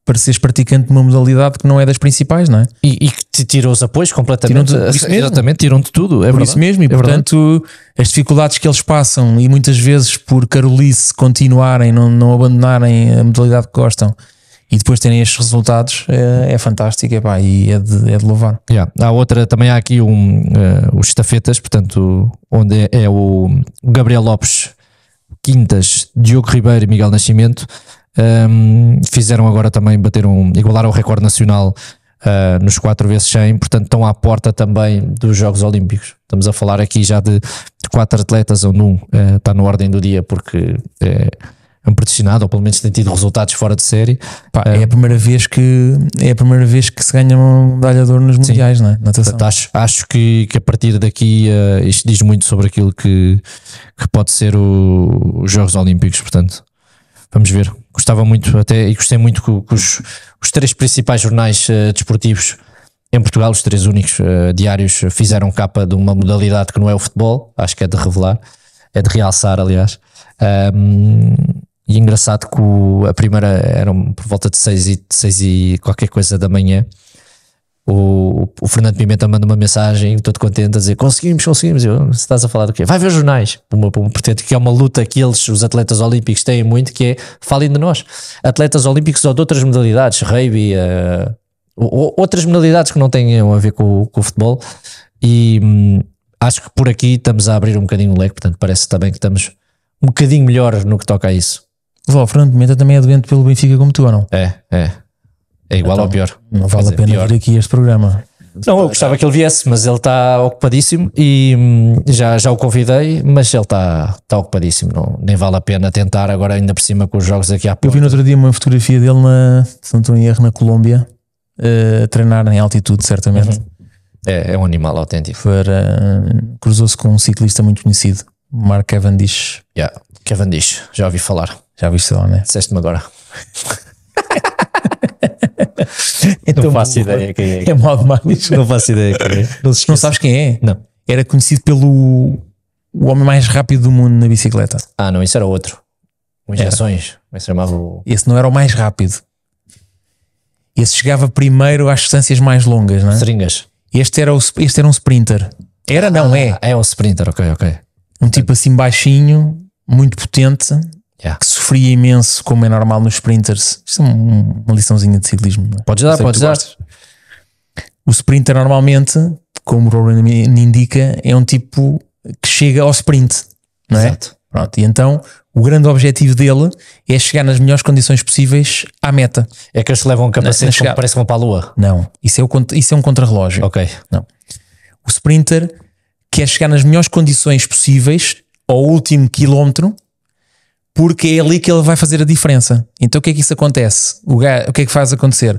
para seres praticante de uma modalidade que não é das principais, não é? E, e que te tirou os apoios completamente. tiram exatamente, tiram-te tudo. É por verdade? isso mesmo, e é portanto, verdade. as dificuldades que eles passam e muitas vezes por carolice continuarem, não, não abandonarem a modalidade que gostam e depois terem estes resultados é, é fantástico e é de, é de louvar. Yeah. Há outra, também há aqui um, uh, os estafetas, portanto, onde é, é o Gabriel Lopes Quintas, Diogo Ribeiro e Miguel Nascimento. Um, fizeram agora também, bater um igualaram o recorde nacional uh, nos 4 vezes 100, portanto estão à porta também dos Jogos Olímpicos. Estamos a falar aqui já de, quatro atletas, onde um uh, está na ordem do dia porque é, é um predestinado, ou pelo menos tem tido resultados fora de série. Pá, é, é a primeira vez que é a primeira vez que se ganha uma medalha de ouro nos sim, mundiais, não é? Portanto, acho, acho que, que a partir daqui uh, isto diz muito sobre aquilo que, que pode ser o, os Jogos Olímpicos, portanto. Vamos ver gostava muito até e gostei muito que, que os, os, três principais jornais uh, desportivos em Portugal, os três únicos uh, diários, fizeram capa de uma modalidade que não é o futebol, acho que é de revelar, é de realçar, aliás. Um, e engraçado que o, a primeira eram por volta de seis e, seis e qualquer coisa da manhã o, o Fernando Pimenta manda uma mensagem, todo contente, a dizer conseguimos, conseguimos. Eu, estás a falar do quê? Vai ver os jornais. Uma, uma, portanto, que é uma luta que eles, os atletas olímpicos, têm muito, que é falem de nós. Atletas olímpicos ou de outras modalidades, rugby, uh, outras modalidades que não tenham a ver com, com o futebol. E hum, acho que por aqui estamos a abrir um bocadinho o leque, portanto, parece também que estamos um bocadinho melhor no que toca a isso. Vó, Fernando Pimenta também é doente pelo Benfica como tu, ou não? É, é. É igual então, ou pior. Não vale dizer, a pena pior. vir aqui este programa. Não, eu gostava que ele viesse, mas ele está ocupadíssimo e hum, já, já o convidei, mas ele está tá ocupadíssimo. Não, nem vale a pena tentar agora, ainda por cima, com os jogos aqui à porta. Eu vi no outro dia uma fotografia dele, na, se não estou em erro, na Colômbia, uh, treinar em altitude, certamente. Uhum. É, é, um animal autêntico. Uh, Cruzou-se com um ciclista muito conhecido, Mark Cavendish. Yeah, Cavendish, já ouvi falar. Já ouviste falar, né? Disseste-me agora é não então, faço ideia quem é. É mal mais Não faço ideia quem é. Não, não sabes quem é? Não. Era conhecido pelo o homem mais rápido do mundo na bicicleta. Ah, não, isso era outro. Com injeções. Como se chamava o... Esse não era o mais rápido. Esse chegava primeiro às distâncias mais longas, não é? Seringas. Este era, o, este era um sprinter. Era, não, ah, é. É um sprinter, ok, ok. Um tipo assim baixinho, muito potente Yeah. Que sofria imenso, como é normal nos sprinters. Isto é um, uma liçãozinha de ciclismo. É? Podes dar, podes dar. Gostas. O sprinter normalmente, como o me indica, é um tipo que chega ao sprint, não é? Exato. Pronto, e então o grande objetivo dele é chegar nas melhores condições possíveis à meta. É que eles levam um capacete que parece vão para a lua? Não, isso é, o, isso é um contrarrelógio. Ok. Não. O sprinter quer chegar nas melhores condições possíveis ao último quilómetro porque é ali que ele vai fazer a diferença. Então o que é que isso acontece? O, gajo, o que é que faz acontecer?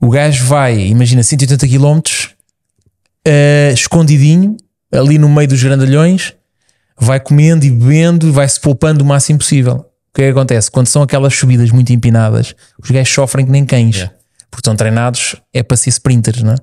O gajo vai, imagina, 180 km, uh, escondidinho, ali no meio dos grandalhões, vai comendo e bebendo, vai se poupando o máximo possível. O que é que acontece? Quando são aquelas subidas muito empinadas, os gajos sofrem que nem cães, yeah. porque estão treinados é para ser sprinters, não é?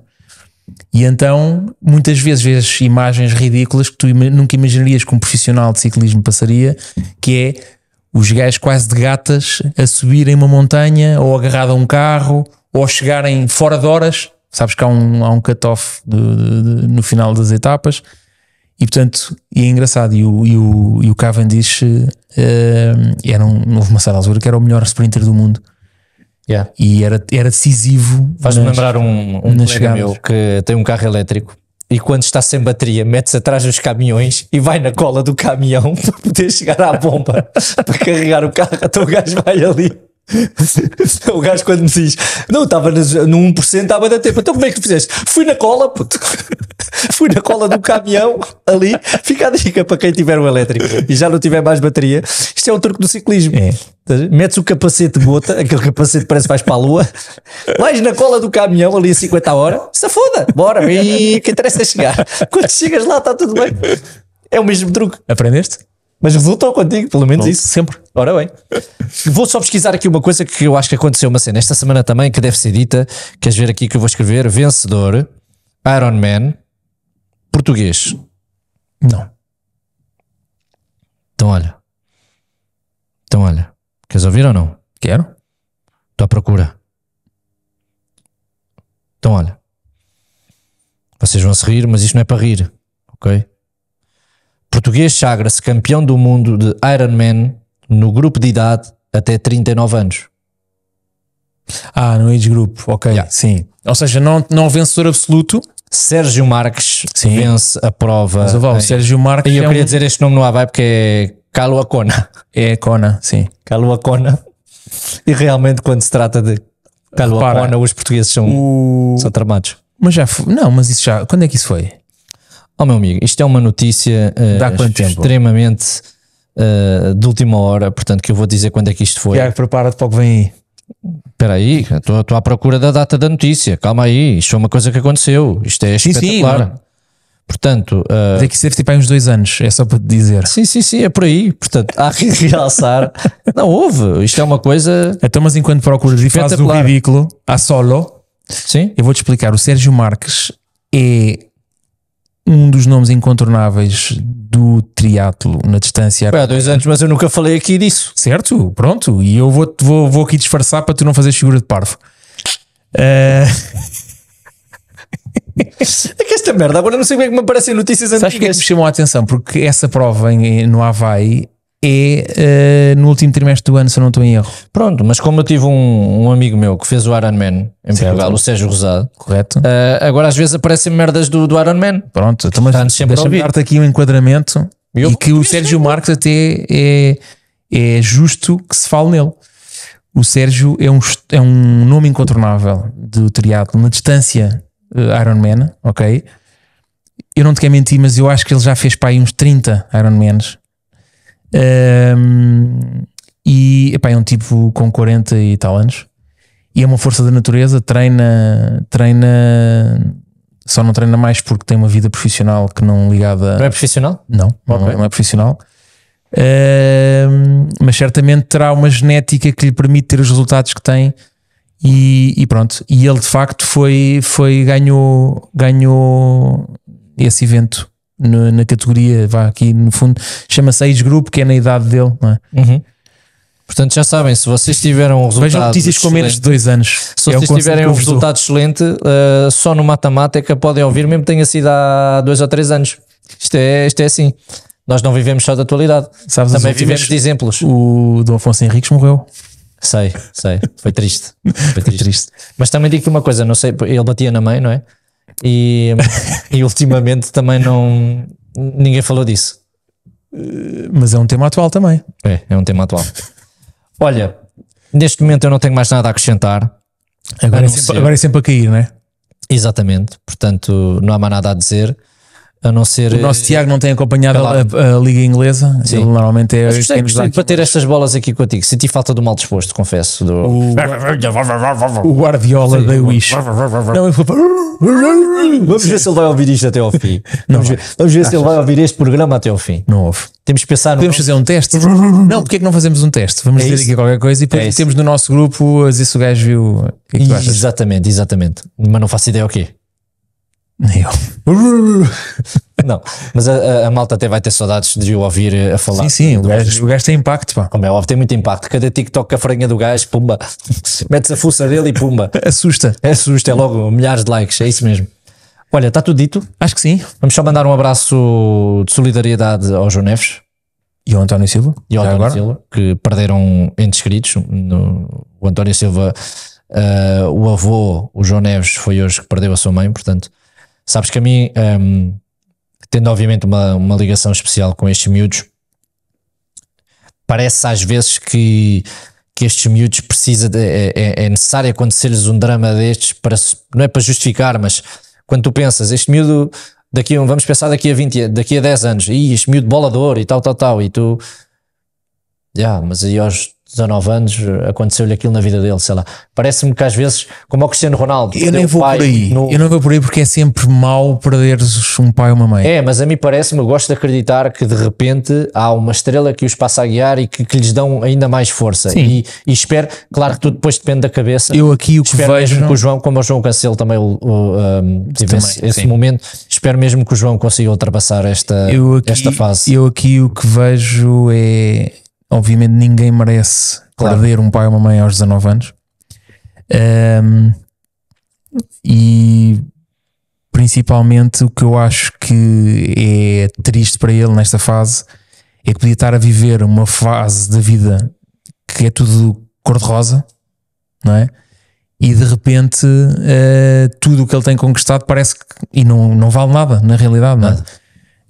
E então, muitas vezes vês imagens ridículas que tu nunca imaginarias que um profissional de ciclismo passaria, que é os gajos quase de gatas a subirem uma montanha ou agarrado a um carro ou a chegarem fora de horas. Sabes que há um, há um cut-off no final das etapas. E portanto, e é engraçado. E o, e o, e o Cavendish uh, era um, houve uma certa que era o melhor sprinter do mundo. Yeah. E era, era decisivo. Faz-me lembrar um, um colega chegadas. meu que tem um carro elétrico e quando está sem bateria, metes atrás dos caminhões e vai na cola do caminhão para poder chegar à bomba para carregar o carro, então o gajo vai ali. o gajo quando me diz não, estava no 1%, estava da tempo então como é que tu fizeste? Fui na cola puto. fui na cola do caminhão ali, fica a dica para quem tiver um elétrico e já não tiver mais bateria isto é um truque do ciclismo é metes o capacete de gota, aquele capacete parece que vais para a lua, mais na cola do caminhão ali a 50 horas se foda, bora, e que interessa é chegar. Quando chegas lá está tudo bem. É o mesmo truque. Aprendeste? Mas resultou contigo, pelo menos Bom, isso. Sempre. Ora bem. Vou só pesquisar aqui uma coisa que eu acho que aconteceu uma cena esta semana também, que deve ser dita. Queres ver aqui que eu vou escrever? Vencedor, Iron Man, português. Não. Então olha. Então olha. Queres ouvir ou não? Quero. Estou à procura. Então olha. Vocês vão se rir, mas isto não é para rir, ok? Português sagra-se campeão do mundo de Ironman no grupo de idade até 39 anos. Ah, no age group, ok, yeah. sim. Ou seja, não, não vencedor absoluto. Sérgio Marques sim. vence a prova. Mas, oh, avó, em... Sérgio Marques. E eu é queria um... dizer este nome no Havaí porque é Calua Kona. É Kona, sim. Calua Kona. E realmente, quando se trata de Calua Repara, Kona, os portugueses são, o... são tramados. Mas já foi. Não, mas isso já. Quando é que isso foi? Oh, meu amigo, isto é uma notícia uh, extremamente uh, de última hora, portanto, que eu vou dizer quando é que isto foi. Tiago, prepara-te para o que vem aí. Espera aí, estou à procura da data da notícia. Calma aí, isto é uma coisa que aconteceu. Isto é sim, espetacular. Sim, Portanto, uh... Mas é que isso deve ter para uns dois anos, é só para te dizer. Sim, sim, sim, é por aí. Portanto, há que realçar. não houve, isto é uma coisa. Então, mas enquanto procuras e fazes o ridículo a solo, sim? eu vou-te explicar. O Sérgio Marques é um dos nomes incontornáveis do triatlo na distância. há dois anos, mas eu nunca falei aqui disso. Certo, pronto. E eu vou, vou, vou aqui disfarçar para tu não fazer figura de parvo. Uh... é que esta merda, agora não sei como é que me aparecem notícias antigas. Sabes que é que me chamou a atenção? Porque essa prova em, no Havaí é uh, no último trimestre do ano, se eu não estou em erro. Pronto, mas como eu tive um, um amigo meu que fez o Iron Man em Portugal, o Sérgio Rosado. Correto. Uh, agora às vezes aparecem merdas do, do Iron Man. Pronto, então, mas deixa-me dar-te aqui um enquadramento eu, e que o Sérgio então. Marques até é, é justo que se fale nele. O Sérgio é um, é um nome incontornável do triatlo, uma distância eh, Iron Man, ok? Eu não te quero mentir, mas eu acho que ele já fez para aí uns 30 Iron Mans. Um, ehm, e epá, é um tipo com 40 e tal anos. E é uma força da natureza, treina, treina, só não treina mais porque tem uma vida profissional que não ligada. Não é profissional? Não, okay. não, é, profissional. Um, ehm, mas certamente terá uma genética que lhe permite ter os resultados que tem e, e, pronto, e ele de facto foi, foi ganhou, ganhou esse evento no, na categoria, vá aqui no fundo, chama-se Age Group, que é na idade dele, é? uhum. Portanto, já sabem, se vocês tiveram um resultado. Vejam notícias com menos de dois anos. Se é vocês tiverem um resultado excelente, uh, só no mata-mata é que podem ouvir, mesmo que tenha sido há dois ou três anos. Isto é, isto é assim. Nós não vivemos só da atualidade. Sabes Também vivemos de exemplos. O Dom Afonso Henriques morreu. Sei, sei. Foi triste. Foi triste. triste. Mas também digo-te uma coisa, não sei, ele batia na mãe, não é? E, e ultimamente também não. Ninguém falou disso. Eh, mas é um tema atual também. É, é um tema atual. Olha, neste momento eu não tenho mais nada a acrescentar. Agora, a é, sempre, agora é sempre a cair, não é? Exatamente. Portanto, não há mais nada a dizer. A não ser. O nosso eh, Tiago não tem acompanhado a, a, Liga Inglesa. Sim. Ele normalmente é. Mas gostei, gostei de bater estas bolas aqui contigo. Senti falta do mal disposto, confesso. Do... O... o Guardiola da Wish. Não, eu Vamos ver se ele vai ouvir isto até ao fim. Não vamos, ver, vamos ver se ele vai ouvir este programa até ao fim. Não houve. Temos que pensar. Podemos no... fazer um teste? Não, porque é que não fazemos um teste? Vamos é dizer isso? aqui qualquer coisa e depois é temos isso. no nosso grupo a eh, dizer se o gajo viu. O que é que tu achas? Exatamente, exatamente. Mas não faço ideia o quê eu. Não, mas a, a, malta até vai ter saudades de o ouvir eh, a falar. Sim, sim, o gajo, o gajo tem impacto, pá. Como é óbvio, tem muito impacto. Cada TikTok a farinha do gajo, pumba, metes a fuça dele e pumba. Assusta. Assusta, é logo milhares de likes, é isso mesmo. Olha, está tudo dito? Acho que sim. Vamos só mandar um abraço de solidariedade ao João Neves. E ao António Silva. E ao António agora. Silva, que perderam entre queridos. No, o António Silva, uh, o avô, o João Neves, foi hoje que perdeu a sua mãe, portanto Sabes que a mim, um, ehm, tendo obviamente uma, uma ligação especial com estes miúdos, parece às vezes que, que estes miúdos precisa de, é, é, é necessário acontecer-lhes um drama destes para, não é para justificar, mas quando tu pensas, este miúdo daqui vamos pensar daqui a 20, daqui a 10 anos, e este miúdo bolador e tal, tal, tal, e tu, já, yeah, mas aí aos 19 anos, aconteceu-lhe aquilo na vida dele, sei lá. Parece-me que às vezes, como o Cristiano Ronaldo, eu nem vou por aí, no... eu não vou por aí porque é sempre mau perderes um pai ou uma mãe. É, mas a mim parece-me, eu gosto de acreditar que de repente há uma estrela que os passa a guiar e que, que lhes dão ainda mais força. Sim. E, e espero, claro que tudo depois depende da cabeça. Eu aqui o que espero vejo. Mesmo que o João, como o João Cancelo também um, tivesse também, esse sim. momento, espero mesmo que o João consiga ultrapassar esta, aqui, esta fase. Eu aqui o que vejo é Obviamente ninguém merece claro. perder um pai ou uma mãe aos 19 anos. Um, e principalmente o que eu acho que é triste para ele nesta fase é que podia estar a viver uma fase da vida que é tudo cor-de-rosa, não é? E de repente uh, tudo o que ele tem conquistado parece que. e não, não vale nada, na realidade, não É?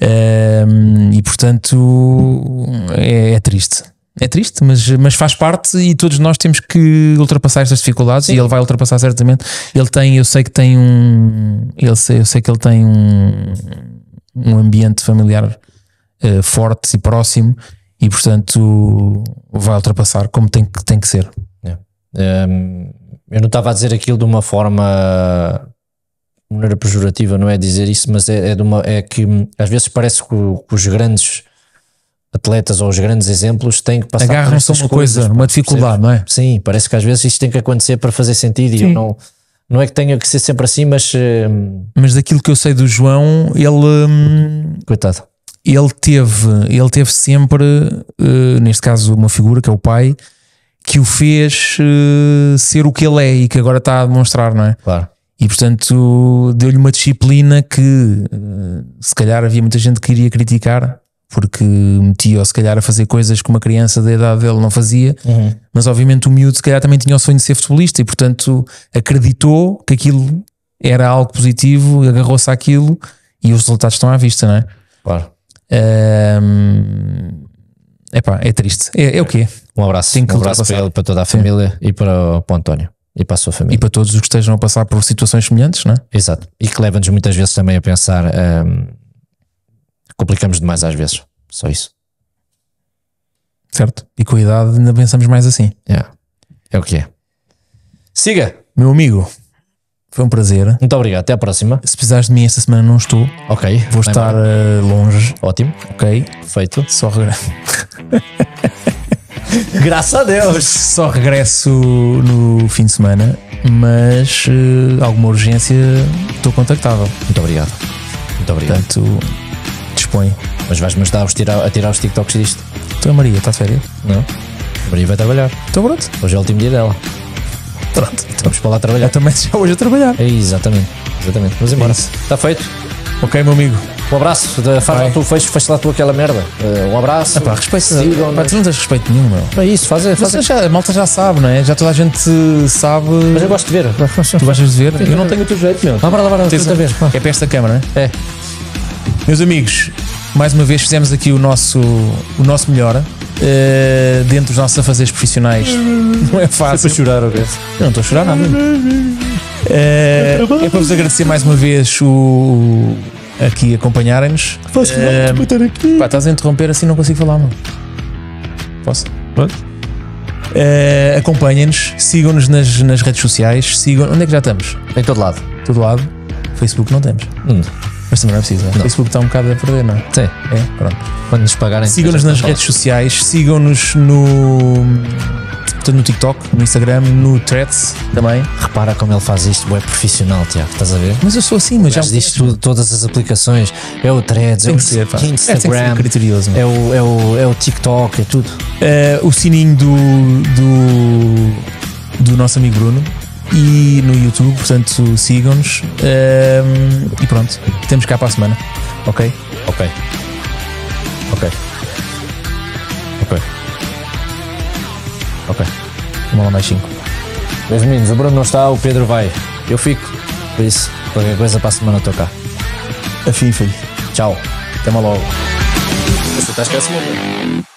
Um, e portanto é, é, triste. É triste, mas, mas faz parte e todos nós temos que ultrapassar estas dificuldades Sim. e ele vai ultrapassar certamente. Ele tem, eu sei que tem um. Ele, eu sei que ele tem um, um ambiente familiar uh, forte e próximo e portanto vai ultrapassar como tem que, tem que ser. É. Um, eu não estava a dizer aquilo de uma forma maneira pejorativa não é dizer isso, mas é, é, uma, é que hum, às vezes parece que, que, os grandes atletas ou os grandes exemplos têm que passar agarram-se a uma coisas, coisa, uma dificuldade, não é? Sim, parece que às vezes isto tem que acontecer para fazer sentido Sim. e eu não não é que tenha que ser sempre assim, mas hum, mas daquilo que eu sei do João, ele hum, coitado, ele teve ele teve sempre eh, neste caso uma figura que é o pai que o fez eh, ser o que ele é e que agora está a demonstrar, não é? Claro. E portanto deu-lhe uma disciplina que eh, se calhar havia muita gente que iria criticar, porque metia-o se calhar a fazer coisas que uma criança da idade dele não fazia, uhum. mas obviamente o miúdo se calhar também tinha o sonho de ser futebolista e portanto acreditou que aquilo era algo positivo, agarrou-se àquilo e os resultados estão à vista, não é? Claro. Um, epá, é triste. É, é o quê? Um abraço. cinco um abraço para, ele, para toda a família e para, para o António. E para a sua família. E para todos os que estejam a passar por situações semelhantes, não é? Exato. E que leva-nos muitas vezes também a pensar. Hum, complicamos demais às vezes. Só isso. Certo. E com a idade ainda pensamos mais assim. É, É o que é. Siga! Meu amigo, foi um prazer. Muito obrigado. Até à próxima. Se precisares de mim esta semana, não estou. Ok. Vou estar uh, longe. Ótimo. Ok. Feito. Só Graças a Deus. Só regresso no fim de semana, mas uh, alguma urgência estou contactável. Muito obrigado. Muito obrigado. Portanto, disponho. Mas vais-me ajudar a tirar, a tirar os TikToks disto? Então a Maria está de férias? Não. A Maria vai trabalhar. Estou pronto. Hoje é o último dia dela. Pronto. Então. Vamos para lá trabalhar. Eu também já hoje a trabalhar. É, exatamente. Exatamente. Vamos embora. Está é feito. Ok, meu amigo. Um abraço, da lá tu fez, faz lá tu aquela merda. Eh, um abraço. Epá, respeito, sigam, tu não tens respeito nenhum, meu. É isso, faz, faz já, a malta já sabe, não é? Já toda a gente sabe. Mas eu gosto de ver. Tu gostas de ver? Eu, não tenho o teu jeito, meu. Vá para lá, para lá, tens a ver. É para esta câmara, não é? É. Meus amigos, mais uma vez fizemos aqui o nosso, o nosso melhor uh, dentro dos nossos afazeres profissionais. Não é fácil. É a chorar, Alberto. Não estou a chorar nada. é, é para vos agradecer mais uma vez o, aqui acompanharem-nos. Posso uh, eh, aqui? Pá, estás a interromper assim não consigo falar, mano. Posso? Pode? Uh, acompanhem-nos, sigam-nos nas, nas redes sociais, sigam. Onde é que já estamos? Em todo lado. Todo lado. Facebook não temos. Hum. Mas também não é preciso, né? não O Facebook está um bocado a perder, não é? Sim. É, pronto. Quando nos pagarem. Sigam-nos nas redes sociais, sigam-nos no no TikTok, no Instagram, no Threads também. Repara como ele faz isto, é profissional, Tiago, estás a ver? Mas eu sou assim, mas já. diz tudo, todas as aplicações, é o Threads, é tem é o ser, Instagram, é, é, o, é, o, é o TikTok, é tudo. Uh, o sininho do, do, do nosso amigo Bruno e no YouTube, portanto sigam-nos. Um, e pronto, temos cá para a semana. Ok? Ok. Ok. Ok. Ok. Vamos lá mais cinco Meus meninos, o Bruno não está, o Pedro vai. Eu fico. Por isso, qualquer coisa para a semana estou cá. Afim, filho. Tchau. Até mais logo. Você tá esquecendo.